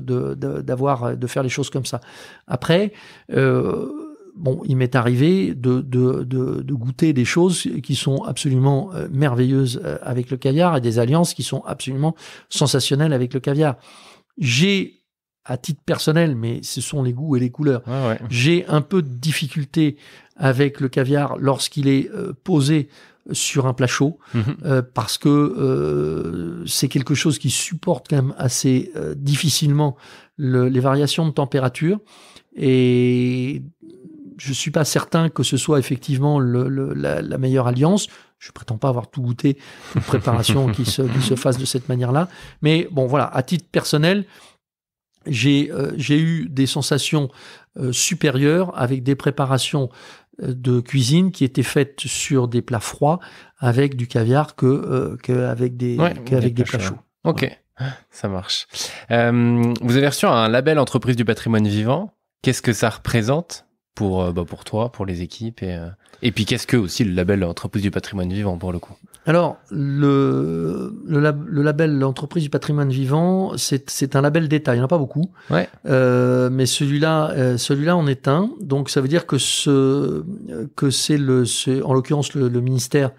d'avoir, de, de faire les choses comme ça. Après, bon, il m'est arrivé de, de, de, de, goûter des choses qui sont absolument merveilleuses avec le caviar et des alliances qui sont absolument sensationnelles avec le caviar. J'ai, à titre personnel, mais ce sont les goûts et les couleurs, j'ai un peu de difficulté avec le caviar lorsqu'il est euh, posé sur un plat chaud mhm. euh, parce que euh, c'est quelque chose qui supporte quand même assez difficilement les variations de température et je suis pas certain que ce soit effectivement la meilleure alliance. Je prétends pas avoir tout goûté toute préparation qui, se, qui se fasse de cette manière-là. Mais bon, voilà, à titre personnel, j'ai euh, eu des sensations euh, supérieures avec des préparations euh, de cuisine qui étaient faites sur des plats froids avec du caviar que qu'avec des des, plats chauds. Ok, ça marche. vous avez reçu un label entreprise du patrimoine vivant. Qu'est-ce que ça représente pour, euh, bah, pour toi, pour les équipes et, euh, et puis qu'est-ce que aussi le label Entreprise du patrimoine vivant pour le coup Alors le, le, label entreprise du patrimoine vivant, c'est un label d'État. Il n'y en a pas beaucoup, euh, mais celui-là celui-là en est un. Donc ça veut dire que ce que c'est le en l'occurrence le, ministère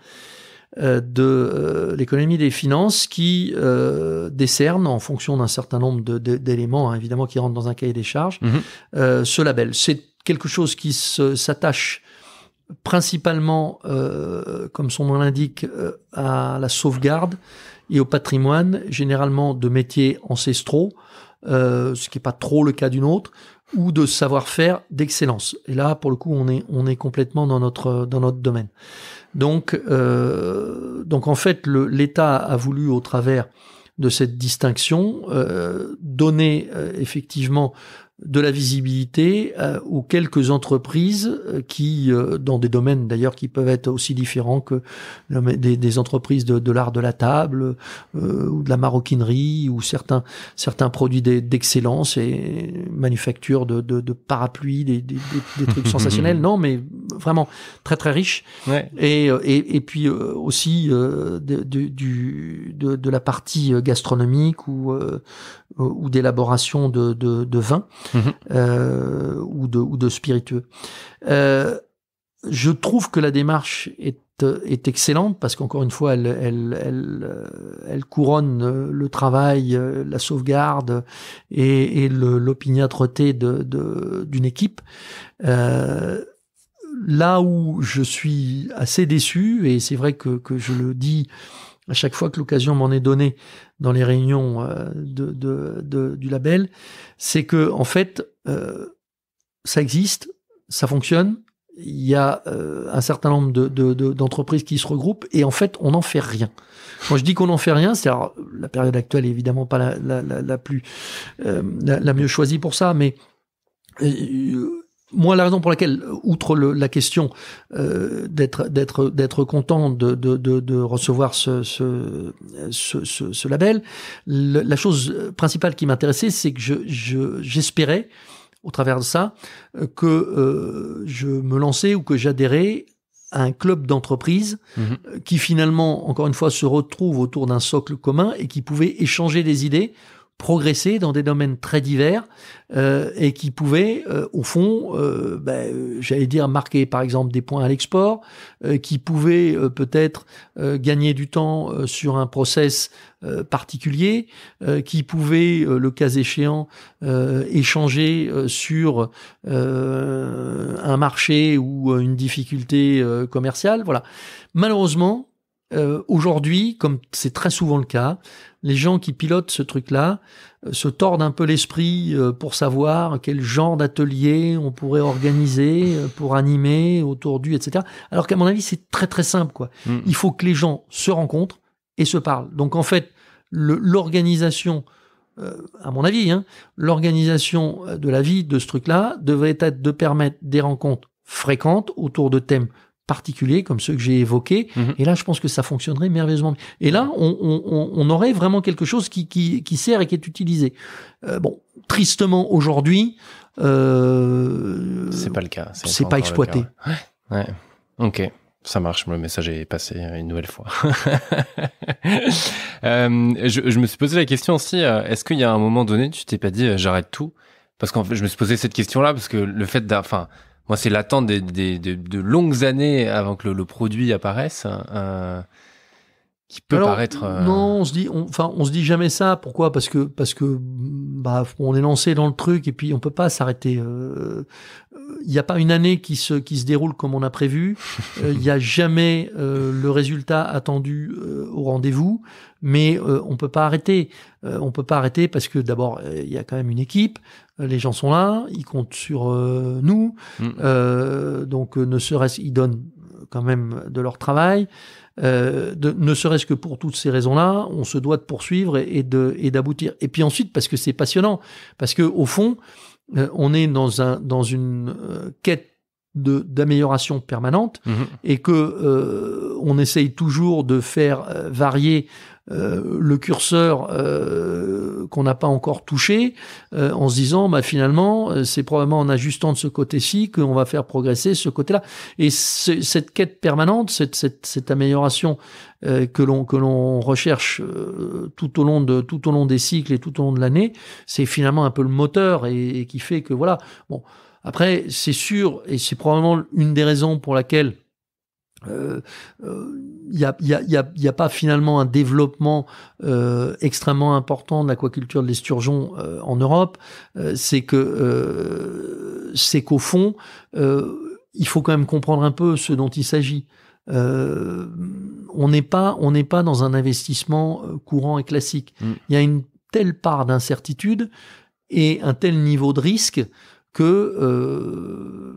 de l'économie des finances qui décerne en fonction d'un certain nombre d'éléments hein, évidemment qui rentrent dans un cahier des charges mhm. ce label. C'est quelque chose qui s'attache principalement, euh, comme son nom l'indique, euh, à la sauvegarde et au patrimoine, généralement de métiers ancestraux, euh, ce qui n'est pas trop le cas d'une autre, ou de savoir-faire d'excellence. Et là, pour le coup, on est, on est complètement dans notre, dans notre domaine. Donc, donc en fait, l'État a voulu, au travers de cette distinction, donner effectivement de la visibilité euh, quelques entreprises euh, qui, euh, dans des domaines d'ailleurs qui peuvent être aussi différents que des, des entreprises de, de l'art de la table euh, ou de la maroquinerie ou certains certains produits d'excellence et manufacture de, de, de parapluies, des, des, des trucs sensationnels. Non, mais vraiment très très riches. Ouais. Et, euh, et, et, puis aussi de, du, de, de la partie gastronomique ou euh, ou d'élaboration de, de, vin mhm. euh, ou, de, ou de spiritueux. Euh, je trouve que la démarche est, est excellente parce qu'encore une fois, elle, elle, elle, couronne le travail, la sauvegarde et, l'opiniâtreté d'une de, équipe. là où je suis assez déçu, et c'est vrai que, que je le dis à chaque fois que l'occasion m'en est donnée dans les réunions euh, du label, c'est que en fait, euh, ça existe, ça fonctionne. Il y a euh, un certain nombre d'entreprises qui se regroupent et en fait, on n'en fait rien. Quand je dis qu'on n'en fait rien, c'est la période actuelle est évidemment pas la, plus la, mieux choisie pour ça, mais moi, la raison pour laquelle, outre la question euh, d'être content de, recevoir ce ce, label, la chose principale qui m'intéressait, c'est que j'espérais au travers de ça que euh, je me lançais ou que j'adhérais à un club d'entreprise mhm. qui finalement, encore une fois, se retrouve autour d'un socle commun et qui pouvait échanger des idées progresser dans des domaines très divers euh, et qui pouvaient, euh, au fond, euh, ben, j'allais dire, marquer par exemple des points à l'export, qui pouvaient peut-être gagner du temps sur un process particulier, qui pouvaient, le cas échéant, échanger sur un marché ou une difficulté commerciale. Voilà. Malheureusement, euh, aujourd'hui, comme c'est très souvent le cas, les gens qui pilotent ce truc-là euh, se tordent un peu l'esprit euh, pour savoir quel genre d'atelier on pourrait organiser pour animer autour du, etc. Alors qu'à mon avis, c'est très très simple. quoi. Mm. Il faut que les gens se rencontrent et se parlent. Donc en fait, l'organisation, à mon avis, hein, l'organisation de la vie de ce truc-là devrait être de permettre des rencontres fréquentes autour de thèmes particuliers comme ceux que j'ai évoqués. Mhm. Et là, je pense que ça fonctionnerait merveilleusement. Et là, on, aurait vraiment quelque chose qui, sert et qui est utilisé. Euh, bon, tristement aujourd'hui, euh, c'est pas le cas. C'est pas, exploité. Ouais. Ok. Ça marche, le message est passé une nouvelle fois. Euh, je, me suis posé la question aussi, est-ce qu'il y a un moment donné, tu t'es pas dit j'arrête tout Parce que je me suis posé cette question-là, parce que le fait d'avoir moi, c'est l'attente de longues années avant que le, produit apparaisse. Hein, euh, qui peut paraître. Euh, non, on se dit, enfin, on se dit jamais ça. Pourquoi Parce que, parce que, bah, on est lancé dans le truc et puis on peut pas s'arrêter. Euh, il n'y a pas une année qui se qui se déroule comme on a prévu. Il n'y a jamais le résultat attendu au rendez-vous. Mais on peut pas arrêter. on peut pas arrêter parce que d'abord, il y a quand même une équipe les gens sont là, ils comptent sur euh, nous, mm. euh, donc euh, ne serait-ce, ils donnent quand même de leur travail. ne serait-ce que pour toutes ces raisons-là, on se doit de poursuivre et, d'aboutir. Et, puis ensuite, parce que c'est passionnant, parce que au fond, on est dans, un, dans une quête d'amélioration permanente mm-hmm. et que on essaye toujours de faire varier euh, le curseur euh, qu'on n'a pas encore touché, euh, en se disant bah, finalement c'est probablement en ajustant de ce côté-ci qu'on va faire progresser ce côté-là. Et cette quête permanente, cette, amélioration que l'on que l'on recherche tout au long de tout au long des cycles et tout au long de l'année, c'est finalement un peu le moteur et qui fait que voilà bon. Après, c'est sûr, et c'est probablement une des raisons pour laquelle il euh, n'y euh, a, y a, y a, pas finalement un développement euh, extrêmement important de l'aquaculture de l'esturgeon euh, en Europe. c'est que c'est qu'au fond, il faut quand même comprendre un peu ce dont il s'agit. on n'est pas on n'est pas dans un investissement courant et classique. Mm. Il y a une telle part d'incertitude et un tel niveau de risque que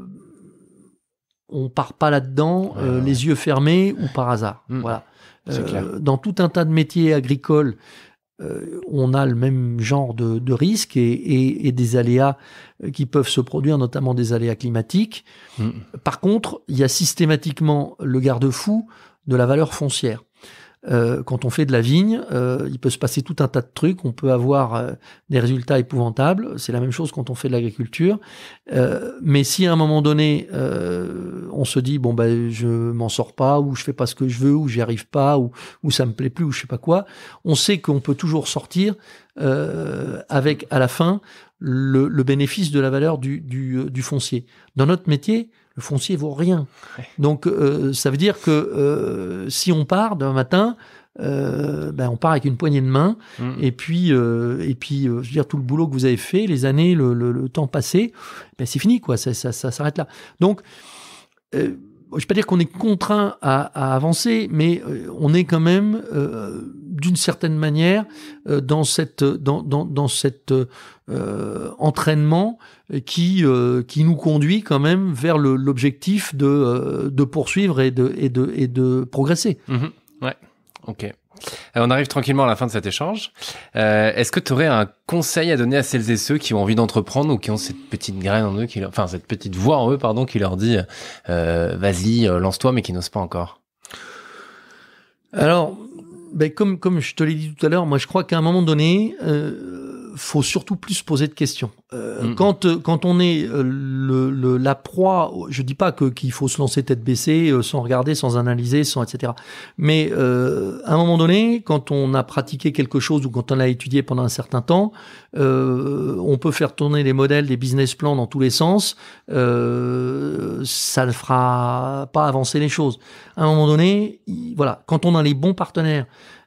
on part pas là-dedans euh, les yeux fermés ou par hasard. Hmm. Voilà. Euh, dans tout un tas de métiers agricoles, euh, on a le même genre de, risques et, des aléas qui peuvent se produire, notamment des aléas climatiques. Hmm. Par contre, il y a systématiquement le garde-fou de la valeur foncière. Euh, quand on fait de la vigne, euh, il peut se passer tout un tas de trucs. On peut avoir euh, des résultats épouvantables. C'est la même chose quand on fait de l'agriculture. mais si à un moment donné, on se dit bon ben je m'en sors pas, ou je fais pas ce que je veux, ou j'y arrive pas, ou, ou ça me plaît plus, ou je sais pas quoi, on sait qu'on peut toujours sortir avec à la fin le, bénéfice de la valeur du foncier. Dans notre métier, le foncier vaut rien. Donc euh, ça veut dire que euh, si on part d'un matin, euh, ben on part avec une poignée de main. Mm. Et puis, et puis, je veux dire tout le boulot que vous avez fait, les années, le, temps passé, ben c'est fini quoi. Ça, ça, ça s'arrête là. Donc je ne vais pas dire qu'on est contraint à, avancer, mais euh, on est quand même, euh, d'une certaine manière, euh, dans cet dans, dans, dans entraînement qui, qui nous conduit quand même vers l'objectif de, de poursuivre et de, et de, et de progresser. Mmh ouais, ok. Euh, on arrive tranquillement à la fin de cet échange. Euh, est-ce que tu aurais un conseil à donner à celles et ceux qui ont envie d'entreprendre ou qui ont cette petite graine en eux, qui enfin cette petite voix en eux, pardon, qui leur dit euh, vas-y, lance-toi, mais qui n'osent pas encore Alors, ben, comme comme je te l'ai dit tout à l'heure, moi je crois qu'à un moment donné, faut surtout plus se poser de questions. Euh, quand, euh, quand on est euh, le, la proie, je dis pas que qu'il faut se lancer tête baissée, sans regarder, sans analyser, sans etc. Mais à un moment donné, quand on a pratiqué quelque chose ou quand on l'a étudié pendant un certain temps, on peut faire tourner les modèles, les business plans dans tous les sens. ça ne fera pas avancer les choses. À un moment donné, voilà, quand on a les bons partenaires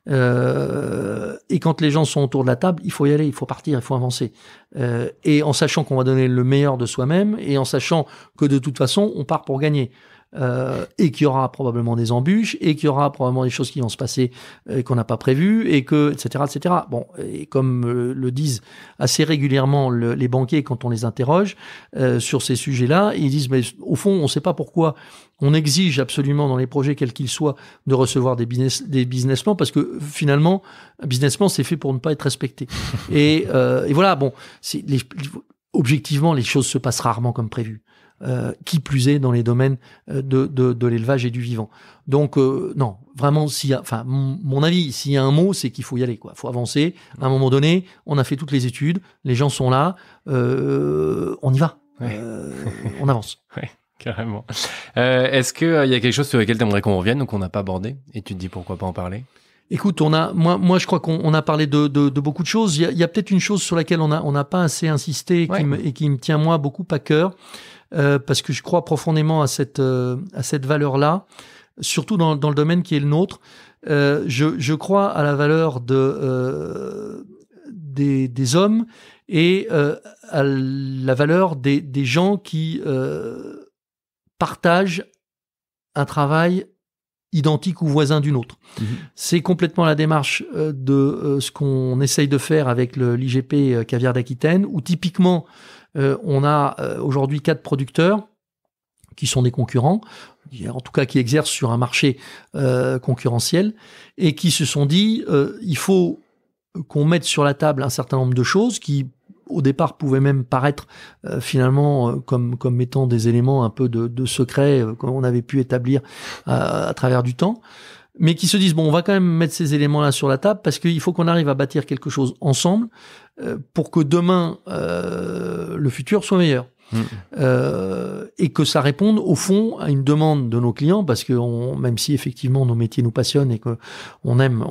euh, et quand les gens sont autour de la table, il faut y aller, il faut partir, il faut avancer. Euh, et en sachant qu'on va donner le meilleur de soi-même et en sachant que de toute façon, on part pour gagner. Euh, et qu'il y aura probablement des embûches et qu'il y aura probablement des choses qui vont se passer euh, qu'on n'a pas prévues et que etc etc. Bon et comme euh, le disent assez régulièrement les banquiers quand on les interroge sur ces sujets-là, ils disent mais au fond on ne sait pas pourquoi on exige absolument dans les projets, quels qu'ils soient, de recevoir des business, des business parce que finalement, un business c'est fait pour ne pas être respecté. et, et voilà, bon, objectivement, les choses se passent rarement comme prévu. Euh, qui plus est dans les domaines euh, de, de, l'élevage et du vivant. Donc euh, non, vraiment, si enfin, mon avis, s'il y a un mot, c'est qu'il faut y aller, quoi. Faut avancer. À un moment donné, on a fait toutes les études, les gens sont là, on y va, on avance. Ouais, carrément. Est-ce que il y a quelque chose sur lequel tu aimerais qu'on revienne, ou qu'on n'a pas abordé, et tu te dis pourquoi pas en parler Écoute, on a, moi, moi, je crois qu'on a parlé de, de, beaucoup de choses. Il y a, peut-être une chose sur laquelle on n'a on a pas assez insisté qui me, et qui me tient moi beaucoup à cœur. Euh, parce que je crois profondément à cette, euh, à cette valeur-là, surtout dans, dans, le domaine qui est le nôtre. Euh, je, je, crois à la valeur de, euh, des, des, hommes et à la valeur des, des gens qui partagent un travail identique ou voisin d'une autre. Mmh. C'est complètement la démarche de ce qu'on essaye de faire avec l'IGP Caviar d'Aquitaine, où typiquement euh, on a euh, aujourd'hui quatre producteurs qui sont des concurrents, en tout cas qui exercent sur un marché euh, concurrentiel, et qui se sont dit, il faut qu'on mette sur la table un certain nombre de choses qui au départ pouvaient même paraître finalement comme comme étant des éléments un peu de, secret qu'on avait pu établir à travers du temps mais qui se disent bon, on va quand même mettre ces éléments-là sur la table parce qu'il faut qu'on arrive à bâtir quelque chose ensemble euh, pour que demain euh, le futur soit meilleur. Mmh. Euh, et que ça réponde au fond à une demande de nos clients parce que même si effectivement nos métiers nous passionnent et que on aime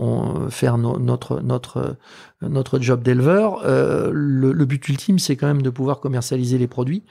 faire notre notre notre job d'éleveur, euh, le, le, but ultime c'est quand même de pouvoir commercialiser les produits.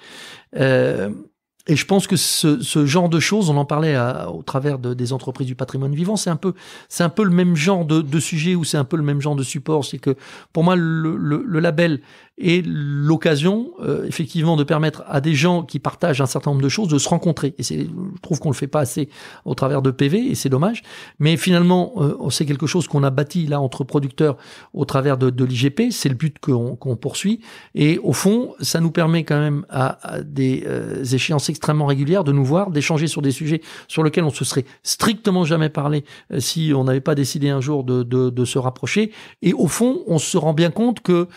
Et je pense que ce, genre de choses, on en parlait au travers des entreprises du patrimoine vivant, c'est un peu, c'est un peu le même genre de, sujet ou c'est un peu le même genre de support. C'est que pour moi, le, le label et l'occasion, euh, effectivement, de permettre à des gens qui partagent un certain nombre de choses de se rencontrer. Et c'est, je trouve qu'on le fait pas assez au travers de PV, et c'est dommage. Mais finalement, euh, c'est quelque chose qu'on a bâti là entre producteurs au travers de, de l'IGP. C'est le but qu'on poursuit. Et au fond, ça nous permet quand même à, à des euh, échéances extrêmement régulières de nous voir, d'échanger sur des sujets sur lesquels on se serait strictement jamais parlé euh, si on n'avait pas décidé un jour de, de, de, se rapprocher. Et au fond, on se rend bien compte que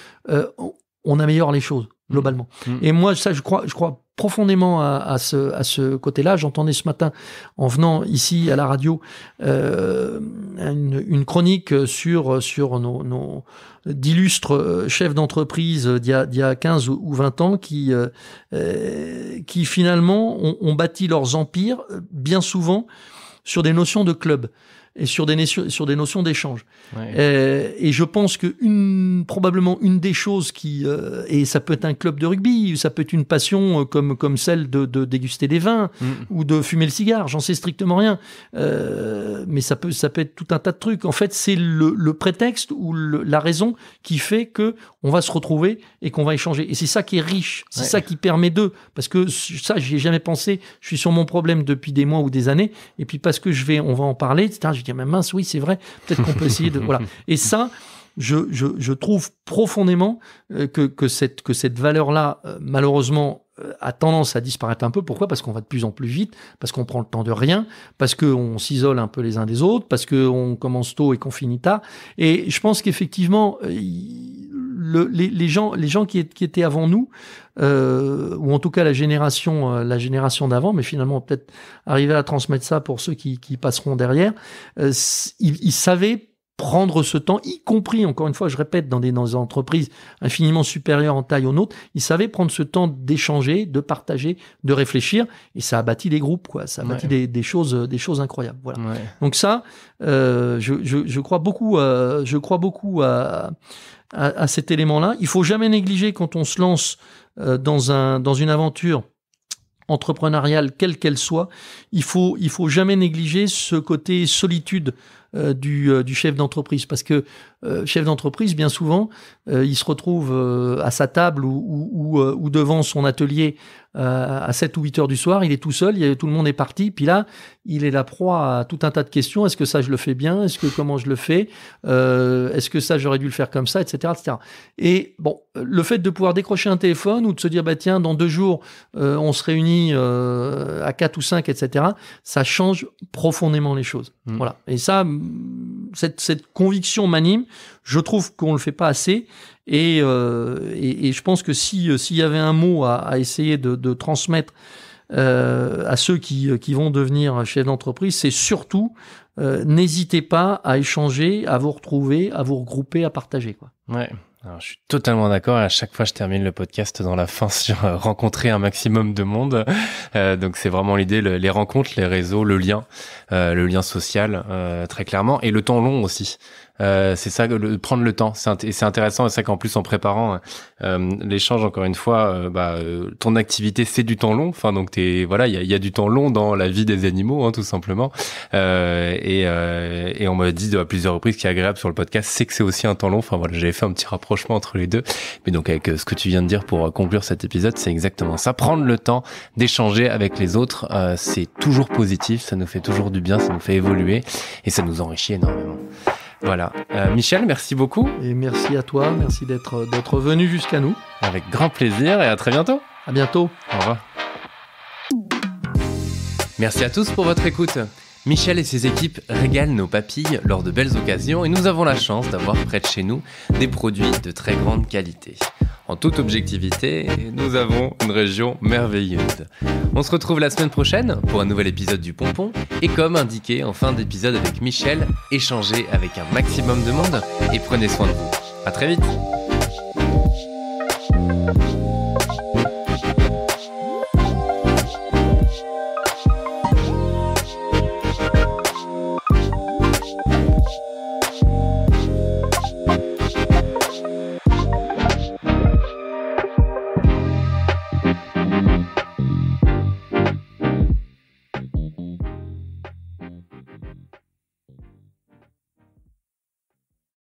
on améliore les choses mmh. globalement. Mmh. Et moi, ça, je crois, je crois profondément à, ce, à ce côté-là. J'entendais ce matin, en venant ici à la radio, euh, une, chronique sur, sur nos, d'illustres euh, chefs d'entreprise d'il y, a 15 ou 20 ans qui, euh, qui finalement ont, bâti leurs empires bien souvent sur des notions de club et sur des, sur des notions d'échange. Euh, et je pense que une, probablement une des choses qui, euh, et ça peut être un club de rugby, ça peut être une passion euh, comme, comme celle de, déguster des vins mm. ou de fumer le cigare, j'en sais strictement rien. mais ça peut, ça peut être tout un tas de trucs. En fait, c'est le, prétexte ou la raison qui fait que on va se retrouver et qu'on va échanger. Et c'est ça qui est riche, c'est ça qui permet d'eux. Parce que ça, j'y ai jamais pensé. Je suis sur mon problème depuis des mois ou des années. Et puis parce que je vais, on va en parler, etc. Je même mince, oui, c'est vrai, peut-être qu'on peut essayer de... Voilà. Et ça, je, je, trouve profondément euh, que, cette, que cette valeur-là, euh, malheureusement, euh, a tendance à disparaître un peu. Pourquoi Parce qu'on va de plus en plus vite, parce qu'on prend le temps de rien, parce qu'on s'isole un peu les uns des autres, parce qu'on commence tôt et qu'on finit tard. Et je pense qu'effectivement, le, les, les, gens, les gens qui, qui étaient avant nous, euh, ou en tout cas la génération, euh, la génération d'avant, mais finalement peut-être arriver à transmettre ça pour ceux qui, qui passeront derrière, euh, ils, ils, savaient prendre ce temps, y compris, encore une fois, je répète, dans des, dans des entreprises infiniment supérieures en taille aux nôtres, ils savaient prendre ce temps d'échanger, de partager, de réfléchir, et ça a bâti des groupes, quoi. Ça a bâti des, des, choses, euh, des choses incroyables. Voilà. Donc ça, je, je, je, crois beaucoup, je crois beaucoup à à, cet élément-là. Il faut jamais négliger quand on se lance euh, dans, un, dans une aventure entrepreneuriale, quelle qu'elle soit, il faut, il faut jamais négliger ce côté solitude euh, du, euh, du, chef d'entreprise parce que euh, chef d'entreprise, bien souvent, euh, il se retrouve euh, à sa table ou, devant son atelier à 7 ou 8 heures du soir, il est tout seul, tout le monde est parti, puis là, il est la proie à tout un tas de questions, est-ce que ça je le fais bien, est-ce que comment je le fais, est-ce que ça j'aurais dû le faire comme ça, etc., etc. Et bon, le fait de pouvoir décrocher un téléphone ou de se dire, bah tiens, dans deux jours, on se réunit à 4 ou 5, etc., ça change profondément les choses. Mmh. Voilà. Et ça, cette, conviction m'anime. Je trouve qu'on le fait pas assez. Et, euh, je pense que euh, s'il y avait un mot à, essayer de, transmettre euh, à ceux qui, vont devenir chefs d'entreprise, c'est surtout n'hésitez pas à échanger, à vous retrouver, à vous regrouper, à partager. Quoi. Ouais je suis totalement d'accord. À chaque fois, je termine le podcast dans la fin sur euh, rencontrer un maximum de monde. Euh, donc, c'est vraiment l'idée, les rencontres, les réseaux, le lien, euh, le lien social, très clairement, et le temps long aussi. Euh, c'est ça, prendre le temps. C'est, c'est intéressant, et c'est qu'en plus en préparant euh, l'échange, encore une fois, euh, bah, ton activité c'est du temps long. Enfin donc t'es voilà, il y a, du temps long dans la vie des animaux, hein, tout simplement. et, et on m'a dit à plusieurs reprises qui est agréable sur le podcast, c'est que c'est aussi un temps long. Enfin voilà, j'avais fait un petit rapprochement entre les deux. Mais donc avec ce que tu viens de dire pour conclure cet épisode, c'est exactement ça. Prendre le temps d'échanger avec les autres, c'est toujours positif, ça nous fait toujours du bien, ça nous fait évoluer et ça nous enrichit énormément. Voilà. Euh, Michel, merci beaucoup. Et merci à toi. Merci d'être, d'être venu jusqu'à nous. Avec grand plaisir et à très bientôt. À bientôt. Au revoir. Merci à tous pour votre écoute. Michel et ses équipes régalent nos papilles lors de belles occasions et nous avons la chance d'avoir près de chez nous des produits de très grande qualité. En toute objectivité, nous avons une région merveilleuse. On se retrouve la semaine prochaine pour un nouvel épisode du Pompon et comme indiqué en fin d'épisode avec Michel, échangez avec un maximum de monde et prenez soin de vous. À très vite.